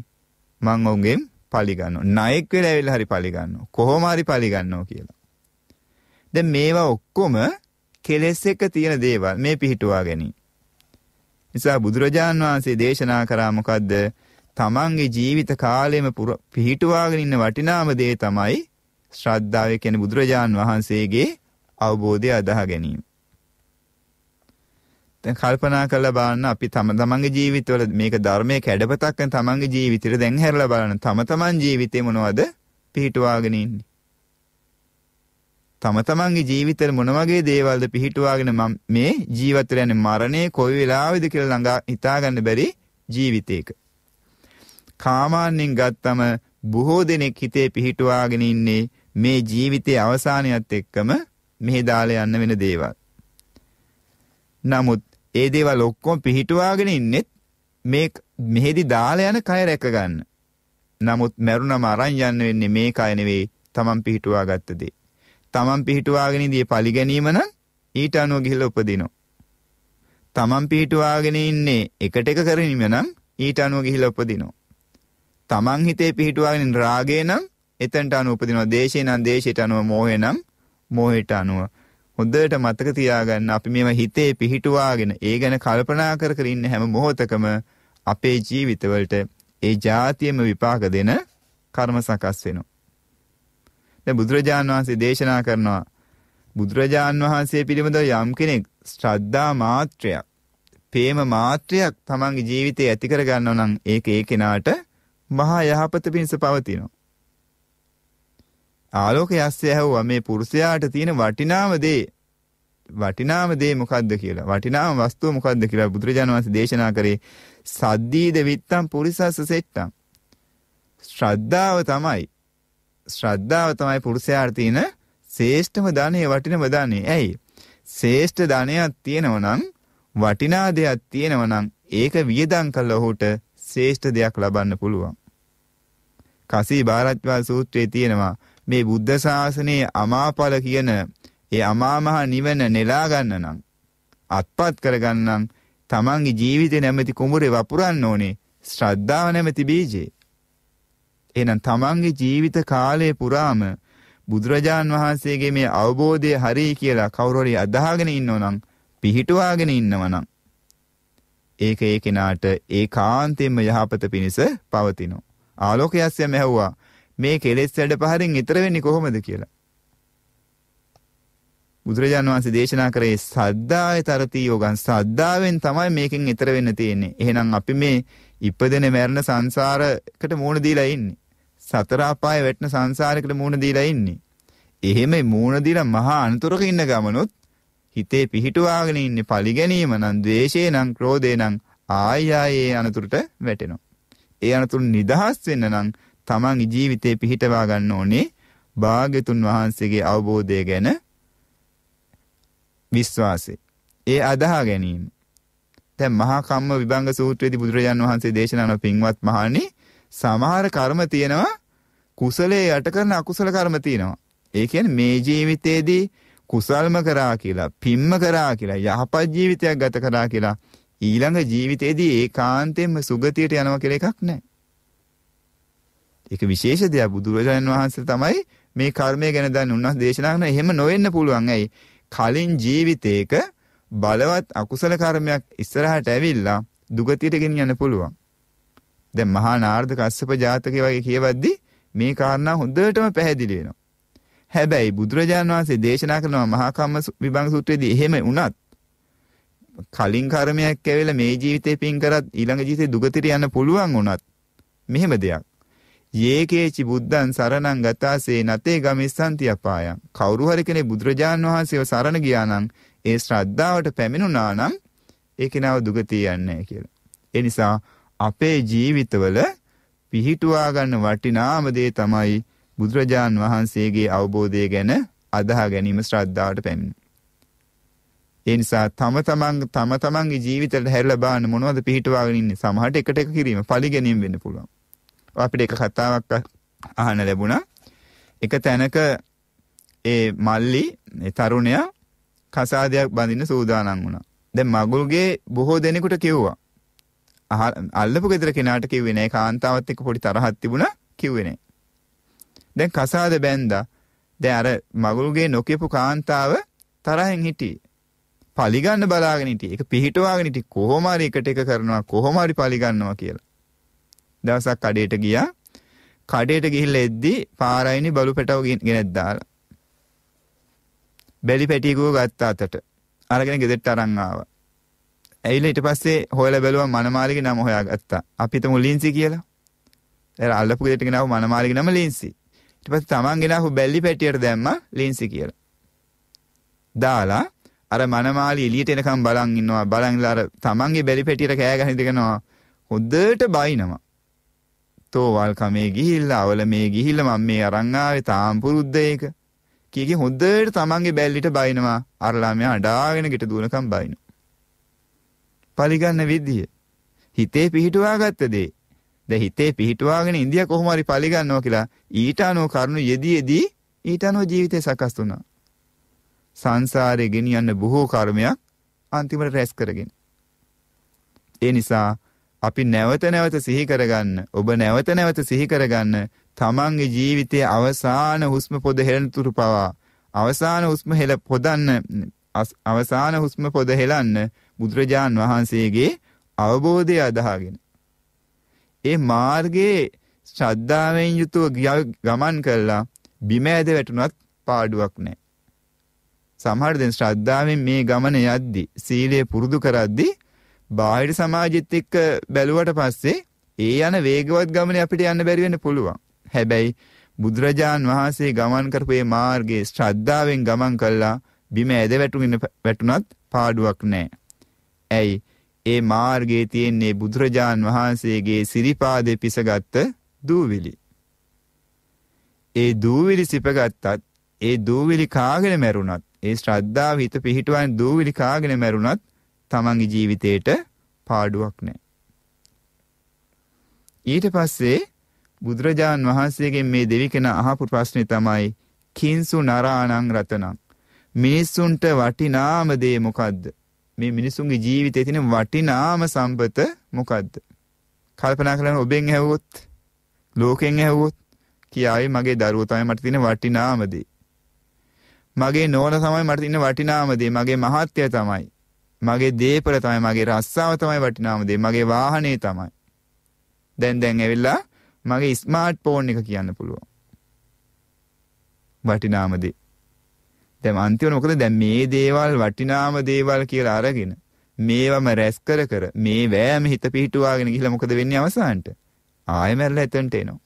මං ඔවුන්ගෙන් පලි ගන්නවා. ණයෙක් වෙලා ඇවිල්ලා හරි පලි ගන්නවා. කොහොම හරි පලි ගන්නවා කියලා. දැන් මේවා ඔක්කොම කෙලෙස් එක තියෙන දේවල් මේ පිහිටුවා ගැනීම. නිසා බුදුරජාන් වහන්සේ දේශනා කරා මොකද්ද? තමන්ගේ ජීවිත කාලෙම පිහිටුවාගෙන ඉන්න වටිනාම දේ තමයි ශ්‍රද්ධාව කියන බුදුරජාන් වහන්සේගේ අවබෝධය අදාහ ගැනීම. දැන් කල්පනා කරලා බලන්න අපි තම තමන්ගේ ජීවිතවල මේක ධර්මයේ කැඩපතක් වෙන තමන්ගේ ජීවිතේට දැන් හැරලා බලන්න තම තමන් ජීවිතේ මොනවද පිහිටුවාගෙන ඉන්නේ තම තමන්ගේ ජීවිතේ මොන වගේ දේවල්ද පිහිටුවාගෙන මම මේ ජීවිතය යන්නේ මරණය කොයි වෙලාවෙද කියලා ළඟා හිතාගන්න බැරි ජීවිතයක කාමාන්‍යයෙන් ගත්තම බොහෝ දෙනෙක් හිතේ පිහිටුවාගෙන ඉන්නේ මේ ජීවිතයේ අවසානයත් එක්කම මෙහි දාලා යන්න වෙන දේවල්. නමුත් ඒ දේවල් ඔක්කොම පිහිටුවාගෙන ඉන්නෙත් මේ මෙහෙදි දාලා යන කය රැක ගන්න. නමුත් මරුණම අරන් යන්න වෙන්නේ මේ කය නෙවෙයි තමන් පිහිටුවා ගත්ත දේ. තමන් පිහිටුවාගෙන ඉඳී පලි ගැනීම නම් ඊට අනුව ගිහිලා උපදිනවා. තමන් පිහිටුවාගෙන ඉන්නේ එකට එක කරණීම නම් ඊට අනුව ගිහිලා උපදිනවා. තමන් හිතේ පිහිටුවාගෙන රාගය නම් එතනට අනුව උපදිනවා. දේශේ නම් දේශයට අනුව, මෝහය නම් මෝහයට අනුව. හොඳට මතක තියාගන්න අපි මේව හිතේ පිහිටුවාගෙන ඒ ගැන කල්පනා කර කර ඉන්න හැම මොහොතකම අපේ ජීවිතවලට ඒ જાතියෙම විපාක දෙන කර්ම සකස් වෙනවා. දැන් බුදුරජාන් වහන්සේ දේශනා කරනවා බුදුරජාන් වහන්සේ පිළිබඳව යම් කෙනෙක් ශ්‍රද්ධා මාත්‍රයක්, ප්‍රේම මාත්‍රයක් තමන්ගේ ජීවිතේ ඇති කර ගන්නවා නම් ඒක ඒ කෙනාට මහා යහපත පිණිස පවතිනවා. ආලෝක යස්සය ඇහුවා මේ පුරුෂයාට තියෙන වටිනාම දේ වටිනාම දේ මොකද්ද කියලා වටිනාම වස්තුව මොකද්ද කියලා බුදුරජාණන් වහන්සේ දේශනා කරේ සද්දීද විත්තම් පුරිසස්ස සෙට්ටම් ශ්‍රද්ධාව තමයි ශ්‍රද්ධාව තමයි පුරුෂයාට තියෙන ශ්‍රේෂ්ඨම ධනෙ වටිනම ධනෙ. ඇයි? ශ්‍රේෂ්ඨ ධනයක් තියෙනවා නම් වටිනා දෙයක් තියෙනවා නම් ඒක වියදම් කළා ඔහුට ශ්‍රේෂ්ඨ දෙයක් ලබන්න පුළුවන්. කසී බාරත්වා සූත්‍රයේ තියෙනවා මේ බුද්ධ ශාසනයේ අමාඵල කියන ඒ අමාමහ නිවන නෙලා ගන්න නම් අත්පත් කරගන්නම් තමන්ගේ ජීවිතේ නැමැති කුඹුරේ වපුරන්න ඕනේ ශ්‍රද්ධාව නැමැති බීජේ. එහෙනම් තමන්ගේ ජීවිත කාලය පුරාම බුදුරජාන් වහන්සේගේ මේ අවබෝධය හරි කියලා කවුරුරි අදහාගෙන ඉන්නෝ නම් පිහිටුවාගෙන ඉන්නවනම් ඒක ඒ කෙනාට ඒ කාන්තෙන්ම යහපත පිණිස පවතිනවා. ආලෝකයස්යම ඇහුවා මේ කෙලෙස් වැඩ පහරින් ඈතර වෙන්නේ කොහොමද කියලා. බුදුරජාණන් වහන්සේ දේශනා කරේ සද්ධාවේ තරති යෝගං සද්ධාවෙන් තමයි මේකෙන් ඈතර වෙන්න තියෙන්නේ. එහෙනම් අපි මේ ඉපදෙන මැරෙන සංසාරයකට මූණ දීලා ඉන්නේ. සතර අපායේ වැටෙන සංසාරයකට මූණ දීලා ඉන්නේ. එහෙම මූණ දීලා මහා අනතුරක ඉන්න ගමනොත් හිතේ පිහිටුවාගෙන ඉන්නේ පරිගැනීම නම් ද්වේෂේ නම් ක්‍රෝධේ නම් ආය ආයේ අනතුරට වැටෙනවා. ඒ අනතුරු නිදහස් වෙන්න නම් තමන්ගේ ජීවිතේ පිහිටවා ගන්න ඕනේ භාග්‍යතුන් වහන්සේගේ අවබෝධය ගැන විශ්වාසය. ඒ අදහා ගැනීම. දැන් මහා කම්ම විභංග සූත්‍රයේදී බුදුරජාන් වහන්සේ දේශනා කරන පින්වත් මහණනි සමහර කර්ම තියෙනවා කුසලයේ යට කරන අකුසල කර්ම තියෙනවා. ඒ කියන්නේ මේ ජීවිතේදී කුසල්ම කරා කියලා, පිම්ම කරා කියලා, යහපත් ජීවිතයක් ගත කරා කියලා ඊළඟ ජීවිතේදී ඒකාන්තයෙන්ම සුගතියට යනවා කියලා එකක් නැහැ. ඒක විශේෂ දෙයක් බුදුරජාණන් වහන්සේ තමයි මේ කර්මය ගැන දන්නේ. උන්වහන්සේ දේශනා කරන එහෙම නොවෙන්න පුළුවන්. ඇයි? කලින් ජීවිතේක බලවත් අකුසල කර්මයක් ඉස්සරහට ඇවිල්ලා දුගතියට ගෙනියන්න පුළුවන්. දැන් මහා නාර්ද කස්සප ජාතකය වගේ කියවද්දී මේ කාරණා හොඳටම පැහැදිලි වෙනවා. හැබැයි බුදුරජාණන් වහන්සේ දේශනා කරනවා මහා කම්ම විභංග සූත්‍රයේදී එහෙම වුණත් කලින් කර්මයක් ඇවිල්ලා මේ ජීවිතේ පින් කරත් ඊළඟ ජීවිතේ දුගතියට යන්න පුළුවන් වුණත් මෙහෙම දෙයක්. යේකේචි බුද්ධං සරණං ගතාසේ නතේ ගමිස්සන්ති අපායං කවුරු හරි කෙනෙක් බුදුරජාන් වහන්සේව සරණ ගියා නම් ඒ ශ්‍රද්ධාවට පැමිණුණා නම් ඒක නව දුගතිය යන්නේ කියලා. ඒ නිසා අපේ ජීවිතවල පිහිටුවා ගන්න වටිනාම දේ තමයි බුදුරජාන් වහන්සේගේ අවබෝධය ගැන අදහා ගැනීම ශ්‍රද්ධාවට පැමිණෙන. ඒ නිසා තම තමන් තම තමන්ගේ ජීවිතවලට හැරිලා බලන්න මොනවද පිහිටුවාගෙන ඉන්නේ. සමහරට එකට එක කිරීම, පරිගැනීම වෙන්න පුළුවන්. අපිට එක කතාවක් අහන්න ලැබුණා. එක තැනක ඒ මල්ලි තරුණයා කසාදයක් බඳින්න සූදානම් වුණා. දැන් මගුල්ගේ බොහෝ දෙනෙකුට කිව්වා. අල්ලපු ගෙදර කෙනාට කිව්වේ නෑ කාන්තාවත් එක්ක පොඩි තරහක් තිබුණා කිව්වේ නෑ. දැන් කසාද බැන්දා. දැන් අර මගුල්ගේ නොකියපු කාන්තාව තරහෙන් හිටියේ. පලිගන්න බලාගෙන හිටියේ. ඒක පිහිටවාගෙන හිටියේ කොහොම හරි එකට එක කරනවා කොහොම හරි පලිගන්නවා කියලා. දවසක් කඩේට ගියා. කඩේට ගිහිල්ලා එද්දි පාරයිනි බලු පැටව ගෙනත් දාලා. බැලි පැටියකුව ගත්ත අතට. අරගෙන ගෙදරට අරන් ආවා. ඇවිල්ලා ඊට පස්සේ හොයලා බැලුවා මනමාලිගේ නම හොයාගත්තා. අපි හිතමු ලින්සි කියලා. එර අල්ලපු ගෙදරට ගෙනාව මනමාලිගේ නම ලින්සි. ඊට පස්සේ තමන් ගෙනාව බැලි පැටියට දැම්මා ලින්සි කියලා. දාලා අර මනමාලි එළියට එනකම් බලන් ඉන්නවා බලන්ලා අර තමන්ගේ බැලි පැටියට කෑ ගහන ඉඳගෙනවා හොද්දට බයිනවා තෝවල් කමේ ගිහිල්ලා අවල මේ ගිහිල්ලා මම මේ අරන් ආවේ තාම් පුරුද්ද ඒක. කීකේ හොඳට තමන්ගේ බැල්ලිට බයිනවා අර ළමයා අඬාගෙන ගෙට දුවනකම් බයිනවා. පරිගන්න විදිය. හිතේ පිහිටුවාගත්ත දේ. දැන් හිතේ පිහිටුවාගෙන ඉන්දියා කොහොම හරි පරිගන්නවා කියලා ඊට අනුව කරුණු යෙදීදී ඊට අනුව ජීවිතේ සකස් වුණා. සංසාරේ ගෙනියන්න බොහෝ කර්මයක් අන්තිමට රැස් කරගෙන. ඒ නිසා අපි නැවත නැවත සිහි කරගන්න ඔබ නැවත නැවත සිහි කරගන්න තමන්ගේ ජීවිතයේ අවසාන හුස්ම පොද හෙළන තුරු පවා අවසාන හුස්ම හෙළ පොදන්න අවසාන හුස්ම පොද හෙළන්න බුදුරජාන් වහන්සේගේ අවබෝධය අදහාගෙන ඒ මාර්ගයේ ශ්‍රද්ධාවෙන් යුතුව ගමන් කළා බිම ඇද වැටුණත් පාඩුවක් නැහැ සමහර දෙන ශ්‍රද්ධාවෙන් මේ ගමන යද්දි සීලය පුරුදු කරද්දී බාහිර සමාජෙත් එක්ක බැලුවට පස්සේ ඒ යන වේගවත් ගමනේ අපිට යන්න බැරි වෙන්න පුළුවන්. හැබැයි බුදුරජාන් වහන්සේ ගමන් කරපු මේ මාර්ගයේ ශ්‍රද්ධාවෙන් ගමන් කළා බිම ඇද වැටුන වැටුණත් පාඩුවක් නැහැ. ඇයි ඒ මාර්ගයේ තියෙන්නේ බුදුරජාන් වහන්සේගේ සිරිපාදේ පිසගත්ත දූවිලි. ඒ දූවිලි සිපගත්තත් ඒ දූවිලි කාගෙන මැරුණත් ඒ ශ්‍රද්ධාව හිත පිහිටුවන් දූවිලි කාගෙන මැරුණත් තමන්ගේ ජීවිතේට පාඩුවක් නෑ. ඊට පස්සේ බුදුරජාන් වහන්සේගෙන් මේ දෙවිකෙන අහපු ප්‍රශ්නේ තමයි කින්සු නරාණං රතනං මිනිස්සුන්ට වටිනාම දේ මොකද්ද? මේ මිනිසුන්ගේ ජීවිතේ තියෙන වටිනාම සම්පත මොකද්ද? කල්පනා කරලා ඔබෙන් ඇහුවොත් ලෝකෙන් ඇහුවොත් කියාවේ මගේ දරුවෝ තමයි මට තියෙන වටිනාම දේ. මගේ නෝන තමයි මට තියෙන වටිනාම දේ. මගේ මහත්ය තමයි. මගේ දේපල තමයි මගේ රස්සාව තමයි වටිනාම දේ මගේ වාහනේ තමයි දැන් දැන් ඇවිල්ලා මගේ ස්මාර්ට් ෆෝන් එක කියන්න පුළුවන් වටිනාම දේ දැන් අන්තිමට මොකද දැන් මේ දේවල් වටිනාම දේවල් කියලා අරගෙන මේවම රැස් කර කර මේ වෑම හිත පිහිටුවාගෙන ගිහිල්ලා මොකද වෙන්නේ අවසානට? ආයෙ මැරලා එතනට එනවා.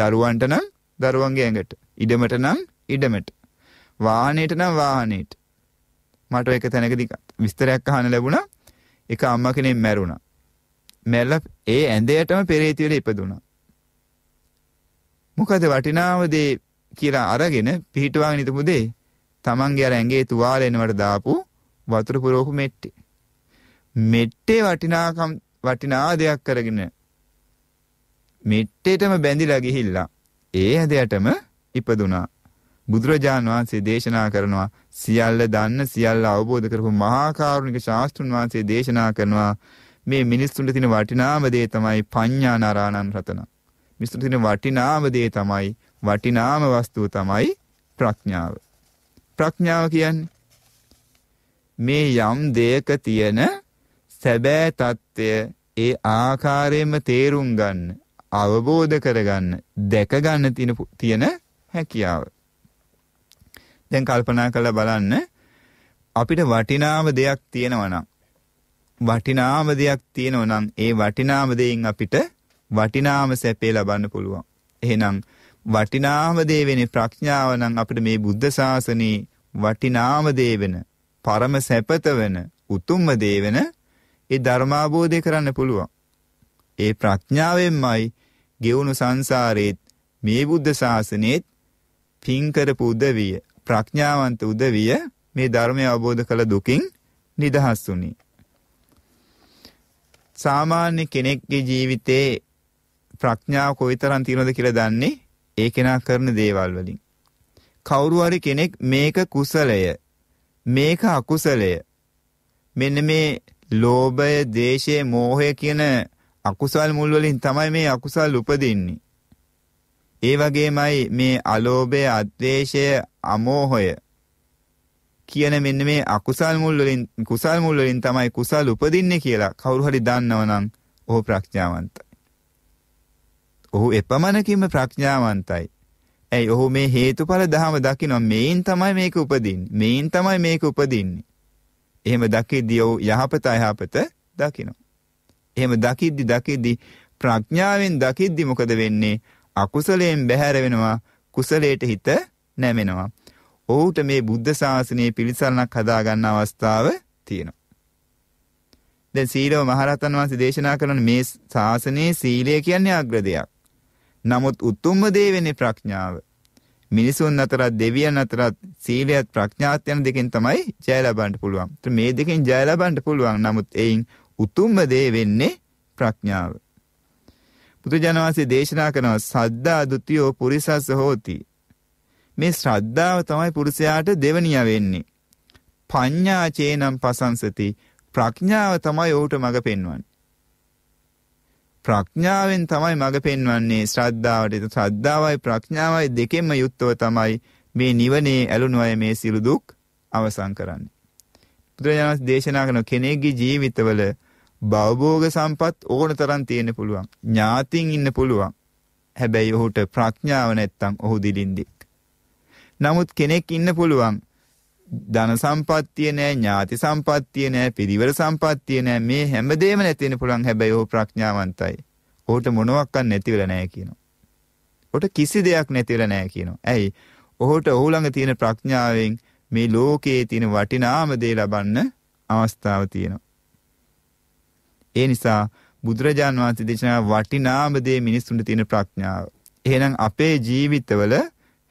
දරුවන්ට නම් දරුවන්ගේ ඇඟට, ඉඩමට නම් ඉඩමට, වාහනයට නම් වාහනයට, මට එක තැනකදී විස්තරයක් අහන්න ලැබුණා. එක අම්මා කෙනෙක් මැරුණා. මැරලා ඒ ඇඳයටම පෙරේති වෙලා ඉපදුණා. මොකද වටිනාම දේ කියලා අරගෙන පිහිටුවාගෙන ඉතපු දේ Tamange අර ඇඟේ තුවාලෙනවට දාපු වතුර පුරවපු මෙට්ටේ. මෙට්ටේ වටිනාකම් වටිනා දෙයක් කරගෙන මෙට්ටේටම බැඳිලා ගිහිල්ලා ඒ ඇඳයටම ඉපදුණා. බුදුරජාන් වහන්සේ දේශනා කරනවා සියල්ල දන්න සියල්ල අවබෝධ කරපු මහා කරුණික ශාස්ත්‍රුන් වහන්සේ දේශනා කරනවා මේ මිනිස්සුන්ට තියෙන වටිනාම දේ තමයි පඤ්ඤානාරාණන් රතන. මිනිස්සුන්ට තියෙන වටිනාම දේ තමයි වටිනාම වස්තුව තමයි ප්‍රඥාව. ප්‍රඥාව කියන්නේ මේ යම් දෙයක තියෙන සැබෑ తত্ত্বය ඒ ආකාරයෙන්ම තේරුම් ගන්න, අවබෝධ කරගන්න, දැක ගන්න තියෙන හැකියාව. දැන් කල්පනා කරලා බලන්න අපිට වටිනාම දෙයක් තියෙනවා නම් වටිනාම දෙයක් තියෙනවා නම් ඒ වටිනාම දෙයින් අපිට වටිනාම සැපේ ලබන්න පුළුවන්. එහෙනම් වටිනාම දේ වෙන ප්‍රඥාව නම් අපිට මේ බුද්ධ ශාසනේ වටිනාම දේ වෙන පරම සැපත වෙන උතුම්ම දේ වෙන ඒ ධර්මාබෝධය කරන්න පුළුවන්. ඒ ප්‍රඥාවෙන්මයි ගෙවුණු සංසාරේත් මේ බුද්ධ ශාසනේත් පින් කරපු උදවිය ප්‍රඥාවන්ත උදවිය මේ ධර්මය අවබෝධ කළ දුකින් නිදහස් වුණි. සාමාන්‍ය කෙනෙක්ගේ ජීවිතේ ප්‍රඥාව කොයිතරම් තියෙනවද කියලා දන්නේ ඒ කෙනා කරන දේවල් වලින්. කවුරු හරි කෙනෙක් මේක කුසලය මේක අකුසලය මෙන්න මේ ලෝභය, දේශය, මෝහය කියන අකුසල් මුල් වලින් තමයි මේ අකුසල් උපදින්නේ. ඒ වගේමයි මේ අලෝභය, අද්වේෂය, අමෝහය කියන මෙන්න මේ අකුසල් මුල් වලින් කුසල් මුල් වලින් තමයි කුසල් උපදින්නේ කියලා කවුරු හරි දන්නවනම් ඔහු ප්‍රඥාවන්තයි. ඔහු එපමණකින්ම ප්‍රඥාවන්තයි. ඇයි ඔහු මේ හේතුඵල ධහම දකිනවා මේන් තමයි මේක උපදින්නේ. මේන් තමයි මේක උපදින්නේ. එහෙම දකිද්දී ඔහු යහපත අයහපත දකිනවා. එහෙම දකිද්දි දකිද්දි ප්‍රඥාවෙන් දකිද්දි මොකද වෙන්නේ? අකුසලයෙන් බැහැර වෙනවා කුසලයට හිත නැමෙනවා. ඔහුට මේ බුද්ධ ශාසනයේ පිළිසරණක් හදාගන්න අවස්ථාව තියෙනවා. දැන් සීලව මහරහතන් වහන්සේ දේශනා කරන මේ ශාසනයේ සීලය කියන්නේ අග්‍ර දෙයක්. නමුත් උතුම්ම දේ වෙන්නේ ප්‍රඥාව. මිනිසුන් අතරත් දෙවියන් අතරත් සීලයත් ප්‍රඥාත් යන දෙකෙන් තමයි ජය ලබන්න පුළුවන්. මේ දෙකෙන් ජය ලබන්න පුළුවන්. නමුත් එයින් උතුම්ම දේ වෙන්නේ ප්‍රඥාව. බුදුජානවාසේ දේශනා කරනවා සද්දා ද්විතියෝ පුරිසස්ස හෝති. මේ ශ්‍රද්ධාව තමයි පුරුෂයාට දෙවණියා වෙන්නේ. පඤ්ඤා චේනම් පසංසති ප්‍රඥාව තමයි ඔහුට මඟ පෙන්වන්නේ. ප්‍රඥාවෙන් තමයි මඟ පෙන්වන්නේ ශ්‍රද්ධාවට. ශ්‍රද්ධාවයි ප්‍රඥාවයි දෙකෙන්ම යුක්තව තමයි මේ නිවනේ ඇලුණු අය මේ සිළු දුක් අවසන් කරන්නේ. බුදුරජාණන් දේශනා කරන කෙනෙකුගේ ජීවිතවල භවභෝග සම්පත් ඕන තරම් තියෙන්න පුළුවන්. ඥාතින් ඉන්න පුළුවන්. හැබැයි ඔහුට ප්‍රඥාව නැත්තම් ඔහු දිලින්දෙක්. නමුත් කෙනෙක් ඉන්න පුළුවන් ධන සම්පත්තිය නෑ ඥාති සම්පත්තිය නෑ පිරිවර සම්පත්තිය නෑ මේ හැමදේම නැති වෙන පුළුවන් හැබැයි ඔහු ප්‍රඥාවන්තයි. ඔහුට මොනවත් නැති වෙලා නෑ කියනවා. ඔහුට කිසි දෙයක් නැති වෙලා නෑ කියනවා. ඇයි? ඔහුට ඔහු ළඟ තියෙන ප්‍රඥාවෙන් මේ ලෝකයේ තියෙන වටිනාම දේ ලබන්න අවස්ථාව තියෙනවා. ඒ නිසා බුදුරජාන් වහන්සේ දේශනා වටිනාම දේ මිනිස්සුන්ට තියෙන ප්‍රඥාව. එහෙනම් අපේ ජීවිතවල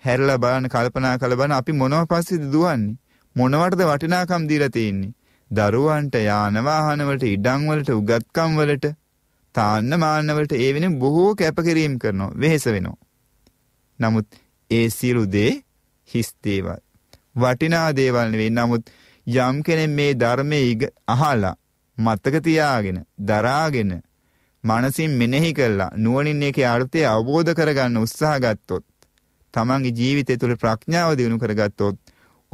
හැරලා බලන්න කල්පනා කළ බලන අපි මොනව පස්සේද දුවන්නේ? මොනවටද වටිනාකම් දීලා තියෙන්නේ? දරුවන්ට යාන වාහන වලට ඉඩම් වලට උගත්කම් වලට තාන්න මාන්න වලට ඒ වෙනුවෙන් බොහෝ කැපකිරීම කරනවා වෙහෙස වෙනවා. නමුත් ඒ සියලු දේ හිස් දේවල්. වටිනා දේවල් නෙවෙයි. නමුත් යම් කෙනෙක් මේ ධර්මයේ අහලා මතක තියාගෙන දරාගෙන මනසින් මෙනෙහි කරලා නුවණින් ඒකේ අර්ථය අවබෝධ කරගන්න උත්සාහ ගත්තොත් තමන්ගේ ජීවිතය තුළ ප්‍රඥාව දිනු කරගත්තොත්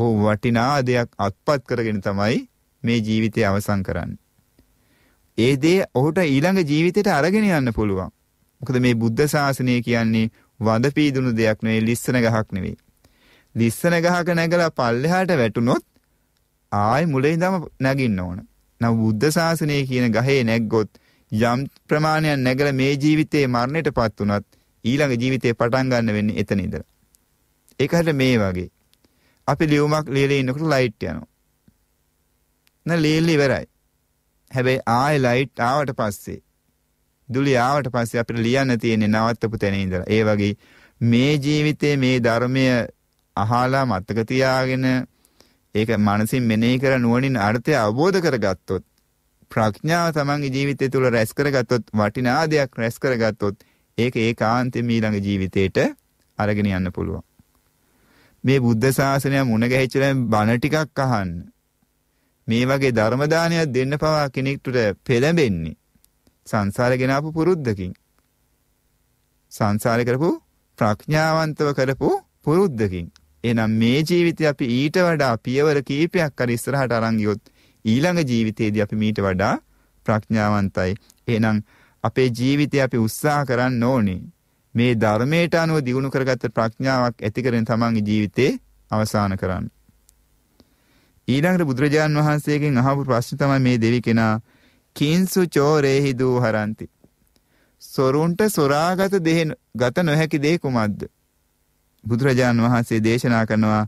ඔහු වටිනා දෙයක් අත්පත් කරගෙන තමයි මේ ජීවිතය අවසන් කරන්නේ. ඒ දේ ඔහුට ඊළඟ ජීවිතයට අරගෙන යන්න පුළුවන්. මොකද මේ බුද්ධ ශාසනය කියන්නේ වද පීදුණු දෙයක් නෙවෙයි ලිස්සන ගහක් නෙවෙයි. ලිස්සන ගහක නැගලා පල්ලෙහාට වැටුනොත් ආයි මුලින්දම නැගින්න ඕන. නව බුද්ධ ශාසනය කියන ගහේ නැග්ගොත් යම් ප්‍රමාණයක් නැගලා මේ ජීවිතේ මරණයටපත් උනත් ඊළඟ ජීවිතේ පටන් ගන්න වෙන්නේ එතන ඉඳලා. ඒක හරියට මේ වගේ. අපි ලියුමක් ලියලා ඉන්නකොට ලයිට් යනවා. නැ ලියලා ඉවරයි. හැබැයි ආයෙ ලයිට් ආවට පස්සේ දුලි ආවට පස්සේ අපිට ලියන්න තියෙන්නේ නවත්තපු තැන ඉඳලා. ඒ වගේ මේ ජීවිතේ මේ ධර්මය අහලා මතක තියාගෙන ඒක මානසින් මෙනෙහි කර නුවණින් අර්ථය අවබෝධ කරගත්තොත් ප්‍රඥාව තමන්ගේ ජීවිතය තුළ රැස් කරගත්තොත් වටිනා දෙයක් රැස් කරගත්තොත් ඒක ඒකාන්තයෙන් ඊළඟ ජීවිතේට අරගෙන යන්න පුළුවන්. මේ බුද්ධ ශාසනය මුණ ගැහිච්චලා බණ ටිකක් අහන්න. මේ වගේ ධර්ම දානයක් දෙන්න පවා කෙනෙක්ට පෙළඹෙන්නේ සංසාරේ ගෙන ආපු පුරුද්දකින්. සංසාරේ කරපු ප්‍රඥාවන්තව කරපු පුරුද්දකින්. එහෙනම් මේ ජීවිතේ අපි ඊට වඩා පියවර කීපයක් හරි ඉස්සරහට අරන් ගියොත් ඊළඟ ජීවිතේදී අපි මීට වඩා ප්‍රඥාවන්තයි. එහෙනම් අපේ ජීවිතය අපි උත්සාහ කරන්න ඕනේ. මේ ධර්මයට අනුව දියුණු කරගත්ත ප්‍රඥාවක් ඇති කරගෙන තමන්ගේ ජීවිතේ අවසන් කරන්න. ඊළඟට බුදුරජාන් වහන්සේගෙන් අහපු ප්‍රශ්න තමයි මේ දෙවි කෙනා කින්සු චෝරේහි දූහරಂತಿ. සොරුන්ට සොරාගත දෙහ ගත නොහැකි දේ කුමක්ද? බුදුරජාන් වහන්සේ දේශනා කරනවා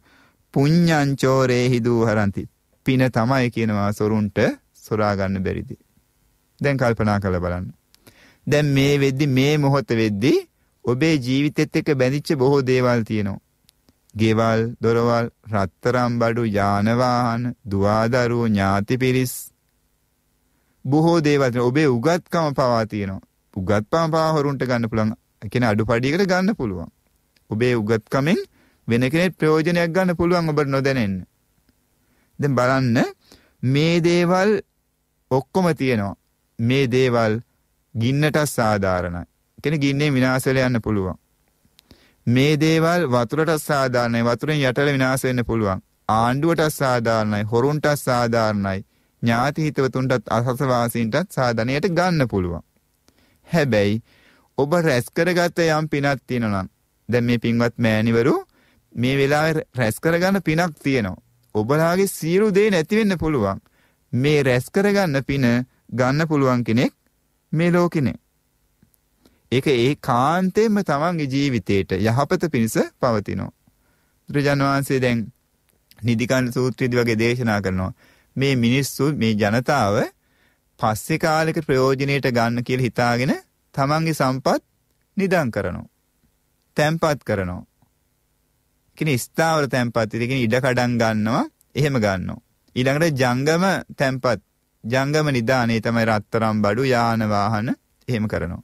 පුඤ්ඤං චෝරේහි දූහරಂತಿ. පින තමයි කියනවා සොරුන්ට සොරා ගන්න බැරිද. දැන් කල්පනා කරලා බලන්න. දැන් මේ වෙද්දි මේ මොහොත වෙද්දි ඔබේ ජීවිතෙත් එක්ක බැඳිච්ච බොහෝ දේවල් තියෙනවා. ගෙවල්, දොරවල්, රත්තරන් බඩු, යාන වාහන, දුවදරුවෝ, ඥාති පිරිස් බොහෝ දේවල් ඔබේ උගත්කම පවා තියෙනවා. උගත්කම පවා හොරුන්ට ගන්න පුළුවන්. ඒ කියන්නේ අඩුපාඩියකට ගන්න පුළුවන්. ඔබේ උගත්කමෙන් වෙන කෙනෙක් ප්‍රයෝජනයක් ගන්න පුළුවන් ඔබට නොදැනෙන්න. දැන් බලන්න මේ දේවල් ඔක්කොම තියෙනවා. මේ දේවල් ගින්නට සාධාරණයි. කෙනෙක් ගින්නේ විනාශ වෙලා යන්න පුළුවන්. මේ දේවල් වතුරට සාධාරණයි. වතුරෙන් යටල විනාශ වෙන්න පුළුවන්. ආණ්ඩුවට සාධාරණයි. හොරුන්ට සාධාරණයි. ඥාති හිතවතුන්ටත් අසසවාසීන්ටත් සාධනයට ගන්න පුළුවන්. හැබැයි ඔබ රැස් කරගත්ත යම් පිනක් තියෙනවා නම් දැන් මේ පින්වත් මෑණිවරු මේ වෙලාවේ රැස් කරගන්න පිනක් තියෙනවා. ඔබලාගේ සියලු දේ නැති වෙන්න පුළුවන්. මේ රැස් කරගන්න පින ගන්න පුළුවන් කෙනෙක් මේ ලෝකේ නෑ. ඒක ඒකාන්තයෙන්ම තමන්ගේ ජීවිතේට යහපත පිණිස පවතිනවා. බුදුරජාණන් වහන්සේ දැන් නිදිකන් සූත්‍රයේදී වගේ දේශනා කරනවා. මේ මිනිස්සු මේ ජනතාව පස්සේ කාලෙක ප්‍රයෝජනෙට ගන්න කියලා හිතාගෙන තමන්ගේ සම්පත් නිදන් කරනවා. තැම්පත් කරනවා. කියන්නේ ස්ථාවර තැම්පත්. ඒ කියන්නේ ඉඩ කඩම් ගන්නවා, එහෙම ගන්නවා. ඊළඟට ජංගම තැම්පත්. ජංගම නිදානේ තමයි රත්තරම් බඩු යාන වාහන එහෙම කරනවා.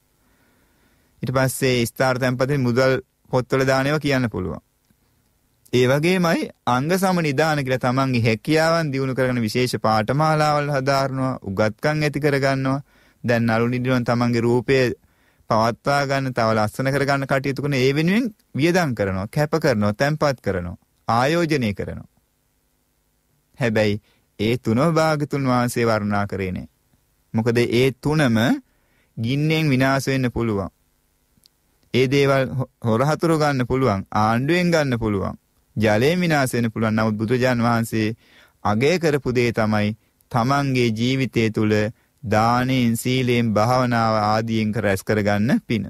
ඊට පස්සේ ස්ථාවර තැම්පතේ මුදල් පොත්වල දාන ඒවා කියන්න පුළුවන්. ඒ වගේමයි අංග සම නිදාන කියලා තමන්ගේ හැකියාවන් දියුණු කරගෙන විශේෂ පාඨමාලාවල් හදාරනවා, උගත්කම් ඇති කරගන්නවා. දැන් නළු නිදිනවන් තමන්ගේ රූපයේ පවත්වා ගන්න තව ලස්සන කරගන්න කටයුතු කරන ඒ වෙනුවෙන් වියදම් කරනවා කැප කරනවා තැම්පත් කරනවා ආයෝජනය කරනවා හැබැයි ඒ තුනම භාගතුන් වහන්සේ වර්ණනා කරේ නෑ මොකද ඒ තුනම ගින්නෙන් විනාශ වෙන්න පුළුවන් ඒ දේවල් හොරහතුරු ගන්න පුළුවන් ආණ්ඩුවෙන් ගන්න පුළුවන් ජලයෙන් විනාශ වෙන්න පුළුවන් නමුත් බුදුජාන් වහන්සේ අගය කරපු දේ තමයි තමන්ගේ ජීවිතය තුළ දානෙන් සීලයෙන් භාවනාව ආදියෙන් රැස් කරගන්න පින.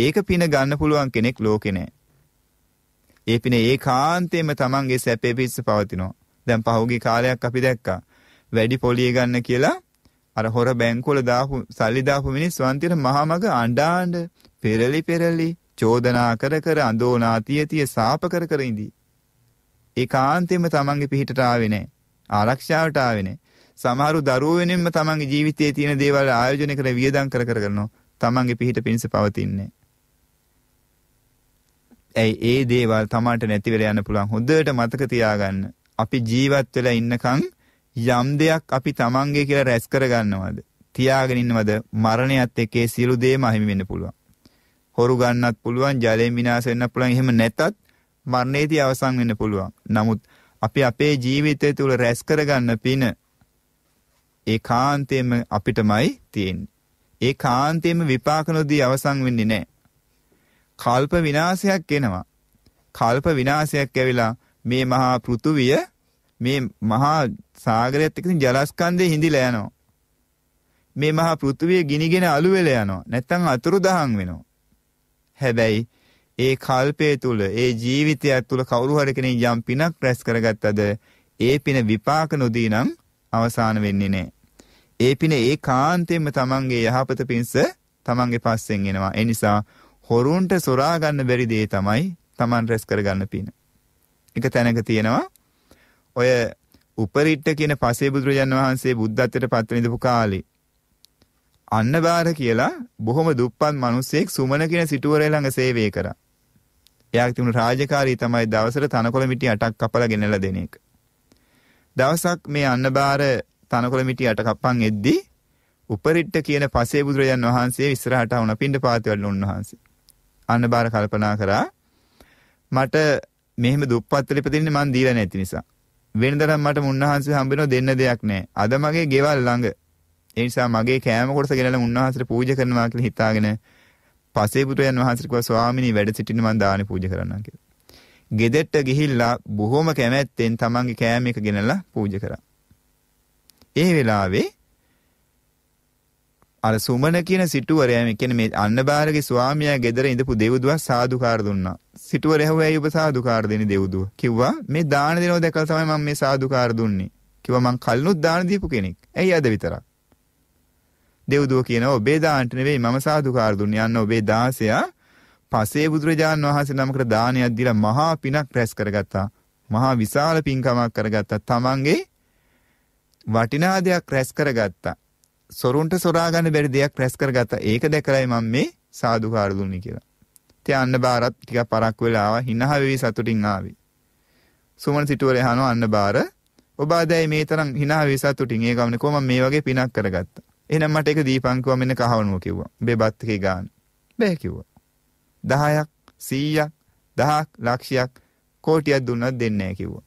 ඒක පින ගන්න පුළුවන් කෙනෙක් ලෝකේ නෑ. ඒ පින ඒකාන්තයෙන්ම Tamanගේ සැපේ පිස්ස පවතිනවා. දැන් පහුගිය කාලයක් අපි දැක්කා. වැඩි පොලිය ගන්න කියලා අර හොර බැංකුවල දාපු සල්ලි දාපු මිනිස් වන්තිර මහමග අඬාඬ පෙරලි පෙරලි චෝදනා කර කර අඳෝනා තියතිය සාප කර කර ඉඳී. ඒකාන්තයෙන්ම Tamanගේ පිහිටට ආවේ නෑ. ආරක්ෂාවට ආවේ නෑ. සමහරු දරුවෙනින්ම තමන්ගේ ජීවිතයේ තියෙන දේවල් ආයෝජනය කර වියදම් කර කර කරනවා. තමන්ගේ පිහිට පිණිස පවතින්නේ. ඇයි ඒ දේවල් තමාට නැති වෙලා යන්න පුළුවන් හොඳට මතක තියාගන්න. අපි ජීවත් වෙලා ඉන්නකම් යම් දෙයක් අපි තමන්ගේ කියලා රැස් කරගන්නවද? තියාගෙන ඉන්නවද? මරණයත් එක්ක ඒ සියලු දේම අහිමි වෙන්න පුළුවන්. හොරු ගන්නත් පුළුවන්, ජලයෙන් විනාශ වෙන්නත් පුළුවන්. එහෙම නැතත් මරණයේදී අවසන් වෙන්න පුළුවන්. නමුත් අපි අපේ ජීවිතය තුළ රැස් කරගන්න පින ඒකාන්තයෙන්ම අපිටමයි තියෙන්නේ. ඒකාන්තයෙන්ම විපාක නොදී අවසන් වෙන්නේ නැහැ. කල්ප විනාශයක් එනවා. කල්ප විනාශයක් ඇවිලා මේ මහා පෘථුවිය මේ මහා සාගරයත් එක්ක ජලස්කන්ධේ හිඳිලා යනවා. මේ මහා පෘථුවිය ගිනිගෙන අළු වෙලා යනවා. නැත්තම් අතුරුදහන් වෙනවා. හැබැයි ඒ කල්පය තුල ඒ ජීවිතය තුල කවුරු හරි කෙනෙක් යම් පිනක් රැස් කරගත්තද ඒ පින විපාක නොදී නම් අවසාන වෙන්නේ නැහැ. ඒ පින ඒකාන්තයෙන්ම තමන්ගේ යහපත පිණිස තමන්ගේ පස්සෙන් එනවා. ඒ නිසා හොරුන්ට සොරා ගන්න බැරි දේ තමයි තමන් රැස් කරගන්න පින. එක තැනක තියෙනවා ඔය උපරිට්ට කියන පසේ බුදුරජාන් වහන්සේ බුද්ධත්වයට පත්ව නිදපු කාලේ අන්නබාර කියලා බොහොම දුප්පත් මිනිසෙක් සුමන කියන සිටුවරය ළඟ සේවය කරා. එයාගේ තිබුණු රාජකාරී තමයි දවසට තනකොළ මිටි අටක් කපලා ගෙනලා දෙන එක. දවසක් මේ අන්නබාර තනකොළ මිටියට කප්පන් එද්දී උපරිට්ට කියන පසේ බුදුරජාන් වහන්සේ ඉස්සරහට වුණ පින්ඩ පාතිවල උන්වහන්සේ. අන්න බාර කල්පනා කරා මට මෙහෙම දුප්පත්වල ඉපදෙන්නේ මං දීලා නැති නිසා. වෙනදරම් මට මුන්නහන්සේ හම්බෙනව දෙන්න දෙයක් නැහැ. අද මගේ ගෙවල් ළඟ. ඒ නිසා මගේ කෑම කොටස ගෙනලා මුන්නහන්සේට පූජා කරනවා කියලා හිතාගෙන පසේ බුදුරජාන් වහන්සේ කිව්වා ස්වාමිනී වැඩ සිටින්න මං දානි පූජා කරන්නම් කියලා. ගෙදෙට්ට ගිහිල්ලා බොහොම කැමැත්තෙන් තමන්ගේ කෑම එක ගෙනලා පූජා කරා. ඒ වෙලාවේ අර සුමන කියන සිටුවරයා මේ කියන්නේ මේ අන්නබාරගේ ස්වාමියා ගෙදර ඉඳපු දෙව්දුවා සාදුකාර දුන්නා. සිටුවරයා හුවයි ඔබ සාදුකාර දෙන්නේ දෙව්දුව. කිව්වා මේ දාන දෙනව දැකලා තමයි මම මේ සාදුකාර දුන්නේ. කිව්වා මං කල්නුත් දාන දීපු කෙනෙක්. ඇයි අද විතරක්? දෙව්දුව කියනවා ඔබේ දාන්නට නෙවෙයි මම සාදුකාර දුන්නේ. අන්න ඔබේ දාසයා පසේ බුදුරජාන් වහන්සේ නමකට දානයක් දීලා මහා පිනක් රැස් කරගත්තා. මහා විශාල පින්කමක් කරගත්තා. තමන්ගේ වටිනා දෙයක් රැස් කරගත්තා. සොරුන්ට සොරා ගන්න බැරි දෙයක් රැස් කරගත්තා. ඒක දැකලායි මම මේ සාදුකාර දුන්නේ කියලා. ඉතින් අන්න බාරත් ටිකක් පරක් වෙලා ආවා. hina වෙවි සතුටින් ආවේ. සුමන සිටුවර යහනවා අන්න බාර. ඔබ ආදැයි මේ තරම් hina වෙවි සතුටින් ඒ ගමනේ කොහොම මේ වගේ පිනක් කරගත්තා. එහෙනම් මට ඒක දීපං කිව්වා මෙන්න කහවණුව කිව්වා. ඔබේ බත් එකේ ගාන. බෑ කිව්වා. 10ක් 100ක් 1000ක් ලක්ෂයක් කෝටියක් දුන්නත් දෙන්නේ නැහැ කිව්වා.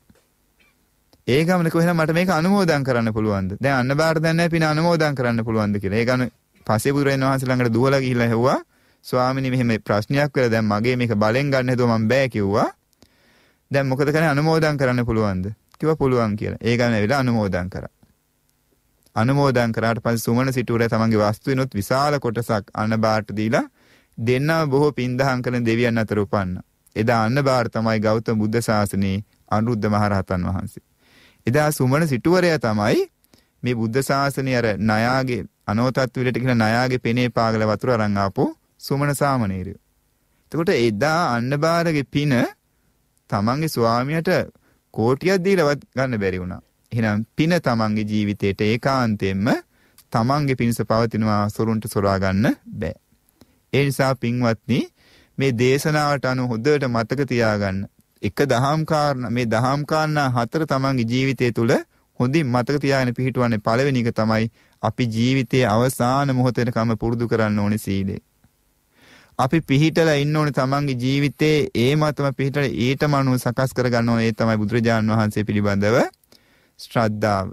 ඒ ගමන කොහෙනම් මට මේක අනුමෝදන් කරන්න පුළුවන්ද? දැන් අන්න බාර දැන් නැහැ පින අනුමෝදන් කරන්න පුළුවන්ද කියලා. ඒ ගමන පස්සේ බුදුරජාණන් වහන්සේ ළඟට දුවලා ගිහිල්ලා හෙව්වා. ස්වාමිනී මෙහෙම ප්‍රශ්නයක් කරලා දැන් මගේ මේක බලෙන් ගන්න හදුවා මම බෑ කිව්වා. දැන් මොකද කරන්නේ අනුමෝදන් කරන්න පුළුවන්ද? කිව්වා පුළුවන් කියලා. ඒ ගමන ඇවිල්ලා අනුමෝදන් කරා. අනුමෝදන් කරාට පස්සේ සුමන සිටුරේ තමන්ගේ වස්තුවිනුත් විශාල කොටසක් අන්න බාරට දීලා දෙන්නම බොහෝ පින්දහම් කරන දෙවියන් අතර උපන්නා. එදා අන්න බාර තමයි ගෞතම බුද්ධ ශාසනයේ අනුරුද්ධ මහරහතන් වහන්සේ. එදා සුමන සිටුවරයා තමයි මේ බුද්ධ ශාසනය අර නයාගේ අනෝතත්වයට කියන නයාගේ පෙනේ පාගල වතුර අරන් ආපු සුමන සාමණේරය. එතකොට එදා අන්නබාරගේ පින තමන්ගේ ස්වාමියාට කෝටියක් දීලවත් ගන්න බැරි වුණා. එහෙනම් පින තමන්ගේ ජීවිතේට ඒකාන්තයෙන්ම තමන්ගේ පිණිස පවතිනවා සොරුන්ට සොරා ගන්න බෑ. ඒ නිසා පින්වත්නි මේ දේශනාවට අනුව හොඳට මතක තියාගන්න. එක දහම් කාරණා මේ දහම් කාරණා හතර තමන්ගේ ජීවිතය තුළ හොඳින් මතක තියාගෙන පිහිටවන්නේ පළවෙනි එක තමයි අපි ජීවිතයේ අවසාන මොහොතේකම පුරුදු කරන්න ඕනේ සීලය. අපි පිහිටලා ඉන්න ඕනේ තමන්ගේ ජීවිතයේ ඒ මතම පිහිටලා ඊටම අනුව සකස් කරගන්න ඕනේ ඒ තමයි බුදුරජාන් වහන්සේ පිළිබඳව ශ්‍රද්ධාව.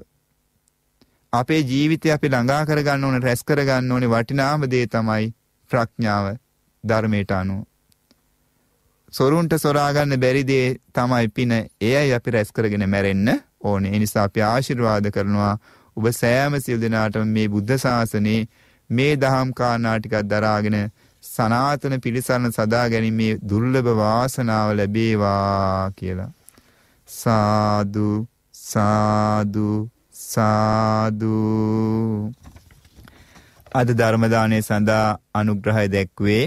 අපේ ජීවිතය අපි ළඟා කරගන්න ඕනේ රැස් කරගන්න ඕනේ වටිනාම දේ තමයි ප්‍රඥාව ධර්මයට අනුව. සොරුන්ට සොරාගන්න බැරිදේ තමයි පින එයයි අපි රැස් කරගෙන මැරෙන්න ඕනේ. ඒ නිසා අපි ආශිර්වාද කරනවා ඔබ සෑම සියලු දෙනාටම මේ බුද්ධ ශාසනේ මේ දහම් කාරණා ටිකක් දරාගෙන සනාතන පිළිසරණ සදා ගැනීමේ දුර්ලභ වාසනාව ලැබේවා කියලා. සාදු සාදු සාදු අද ධර්ම දානයේ සඳහා අනුග්‍රහය දැක්වේ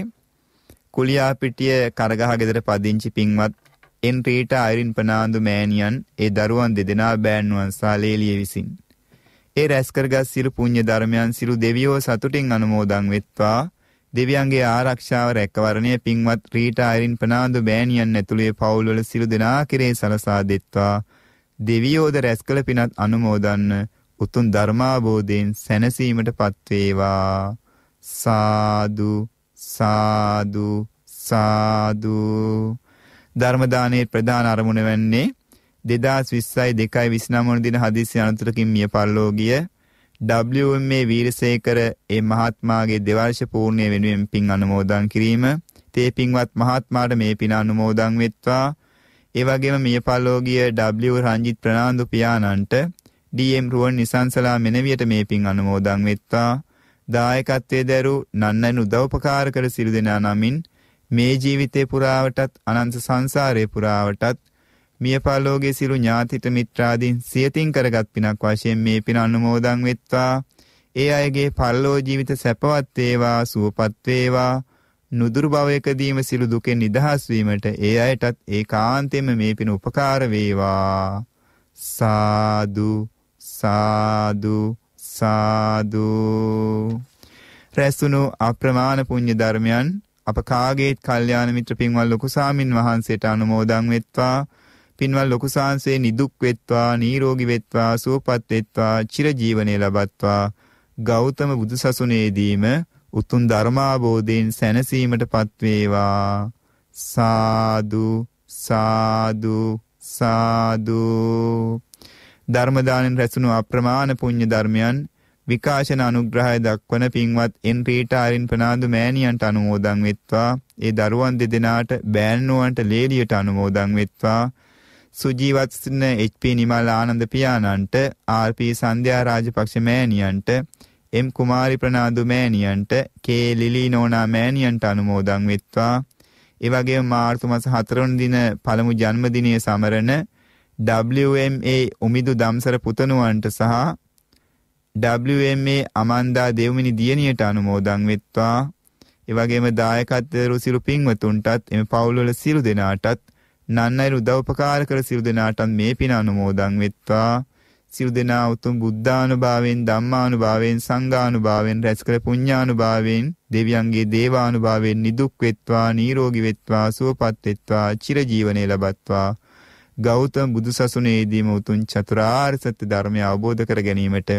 කුලියාපිටිය කරගහ ගෙදර පදිංචි පින්වත් එන් රීටා අයිරින් පනාන්දු මෑණියන් ඒ දරුවන් දෙදෙනා බෑන්වන් සාලේලිය විසින් ඒ රැස්කරගත් සිරු පුණ්‍ය ධර්මයන් සිරු දෙවියෝ සතුටින් අනුමෝදන් වෙත්වා දෙවියන්ගේ ආරක්ෂාව රැකවරණය පින්වත් රීටා අයිරින් පනාන්දු මෑණියන් ඇතුළේ පවුල්වල සිරු දෙනා කෙරේ සලසා දෙත්වා දෙවියෝද රැස්කල පිනත් අනුමෝදන්න උතුම් ධර්මාබෝධයෙන් සැනසීමට පත්වේවා සාදු සාදු සාදු ධර්ම දානයේ ප්‍රධාන අරමුණ වෙන්නේ 2020යි 2.29 වන දින හදිසි අනතුරකින් මිය පරලෝ ගිය WM මේ වීරසේකර ඒ මහත්මාගේ දෙවර්ෂ පූර්ණිය වෙනුවෙන් පින් අනුමෝදන් කිරීම තේ පින්වත් මහත්මාට මේ පින අනුමෝදන් වෙත්වා ඒ වගේම මිය පරලෝ ගිය W රංජිත් ප්‍රනාන්දු පියාණන්ට DM රුවන් නිසංසලා මෙනවියට මේ පින් අනුමෝදන් වෙත්වා දායකත්වයේ දැරූ නන්නන් උදව්පකාර කර සිරු දෙනා නමින් මේ ජීවිතේ පුරාවටත් අනන්ත සංසාරේ පුරාවටත් මිය පරලෝකයේ සිරු ඥාතිත මිත්‍රාදීන් සියතින් කරගත් පිනක් වශයෙන් මේ පින අනුමෝදන් වෙත්වා ඒ අයගේ පරලෝ ජීවිත සැපවත් වේවා සුවපත් වේවා නුදුරු භවයකදීම සිළු දුකෙන් නිදහස් වීමට ඒ අයටත් ඒකාන්තයෙන්ම මේ පින උපකාර වේවා සාදු සාදු සාදු රැස්ුණු අප්‍රමාණ පුණ්‍ය ධර්මයන් අප කාගේත් කල්යාණ මිත්‍ර පින්වල් ලොකු සාමින් වහන්සේට අනුමෝදන් වෙත්වා පින්වල් ලොකු සාංශේ නිදුක් වෙත්වා නිරෝගී වෙත්වා සුවපත් වෙත්වා චිරජීවනයේ ලබත්වා ගෞතම බුදුසසුනේදීම උතුම් ධර්මාබෝධයෙන් සැනසීමටපත් වේවා සාදු සාදු සාදු ධර්ම දානෙන් රැසුණු අප්‍රමාණ පුණ්‍ය ධර්මයන් විකාශන අනුග්‍රහය දක්වන පින්වත් එන් පීටා අරින් ප්‍රනාන්දු මෑණියන්ට අනුමෝදන් වෙත්වා. ඒ දරුවන් දෙදෙනාට බෑන්නුවන්ට ලේලියට අනුමෝදන් වෙත්වා. සුජීවත් සිටින එච්.පී. නිමල් ආනන්ද පියාණන්ට, ආර්.පී. සන්ධ්‍යා රාජපක්ෂ මෑණියන්ට, එම් කුමාරි ප්‍රනාන්දු මෑණියන්ට, කේ ලිලි නෝනා මෑණියන්ට අනුමෝදන් වෙත්වා. ඒ වගේම මාර්තු මාස 4 වන දින පළමු ජන්මදිනයේ සමරන WMA උමිදු දම්සර පුතණුවන්ට සහ WMA අමන්දා දෙවමිනි දියණියට අනුමෝදන් වෙත්වා. ඒ වගේම දායකත්ව සිරු පින්වතුන්ටත් එම පවුල්වල සිරු දෙනාටත් නන්නයිර උදව්පකාර කර සිරු දෙනාටත් මේ පින අනුමෝදන් වෙත්වා. සිරු දෙනා උතුම් බුද්ධානුභාවයෙන් ධම්මානුභාවයෙන් සංඝානුභාවයෙන් රැස්කර පුඤ්ඤානුභාවයෙන් දෙවියන්ගේ දේවානුභාවයෙන් නිදුක් වෙත්වා නිරෝගී වෙත්වා සුවපත් වෙත්වා චිරජීවනයේ ලබත්වා. ගෞතම බුදුසසුනේදීම උතුම් චතුරාර්ය සත්‍ය ධර්මය අවබෝධ කර ගැනීමට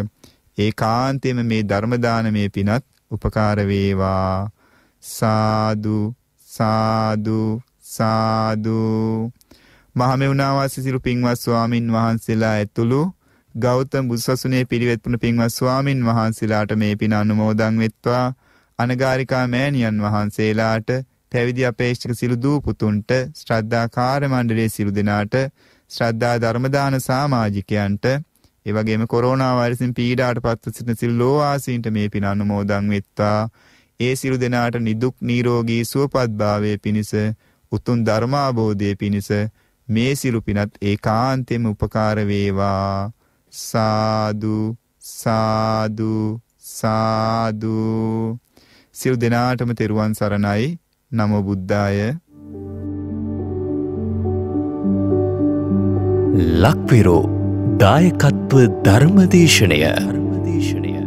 ඒකාන්තයෙන්ම මේ ධර්ම දානමේ පිනත් උපකාර වේවා සාදු සාදු සාදු මහමෙවුනාවාස සිසිරු පින්වත් ස්වාමින් වහන්සේලා ඇතුළු ගෞතම බුදුසසුනේ පිළිවෙත් පුණ පින්වත් ස්වාමින් වහන්සේලාට මේ පින අනුමෝදන් වෙත්වා අනගාരികා මෑණියන් වහන්සේලාට පැවිදි අපේක්ෂක සිළු දූ පුතුන්ට ශ්‍රද්ධා කාර්ය මණ්ඩලයේ සිළු දෙනාට ශ්‍රද්ධා ධර්ම දාන සමාජිකයන්ට ඒ වගේම කොරෝනා වෛරසින් පීඩාට පත්ව සිටින සිල් ලෝවාසීන්ට මේ පින අනුමෝදන් වෙත්වා. ඒ සිරු දෙනාට නිදුක් නිරෝගී සුවපත්භාවය පිණිස උතුම් ධර්මාබෝධය පිණිස මේ සිරු පිනත් ඒකාන්තයෙන්ම උපකාර වේවා. සාදු සාදු සාදු සිල් දෙනාටම තෙරුවන් සරණයි. නමෝ බුද්ධාය. ලක්විරෝ දායකත්ව ධර්මදේශනය ධර්මදේශනය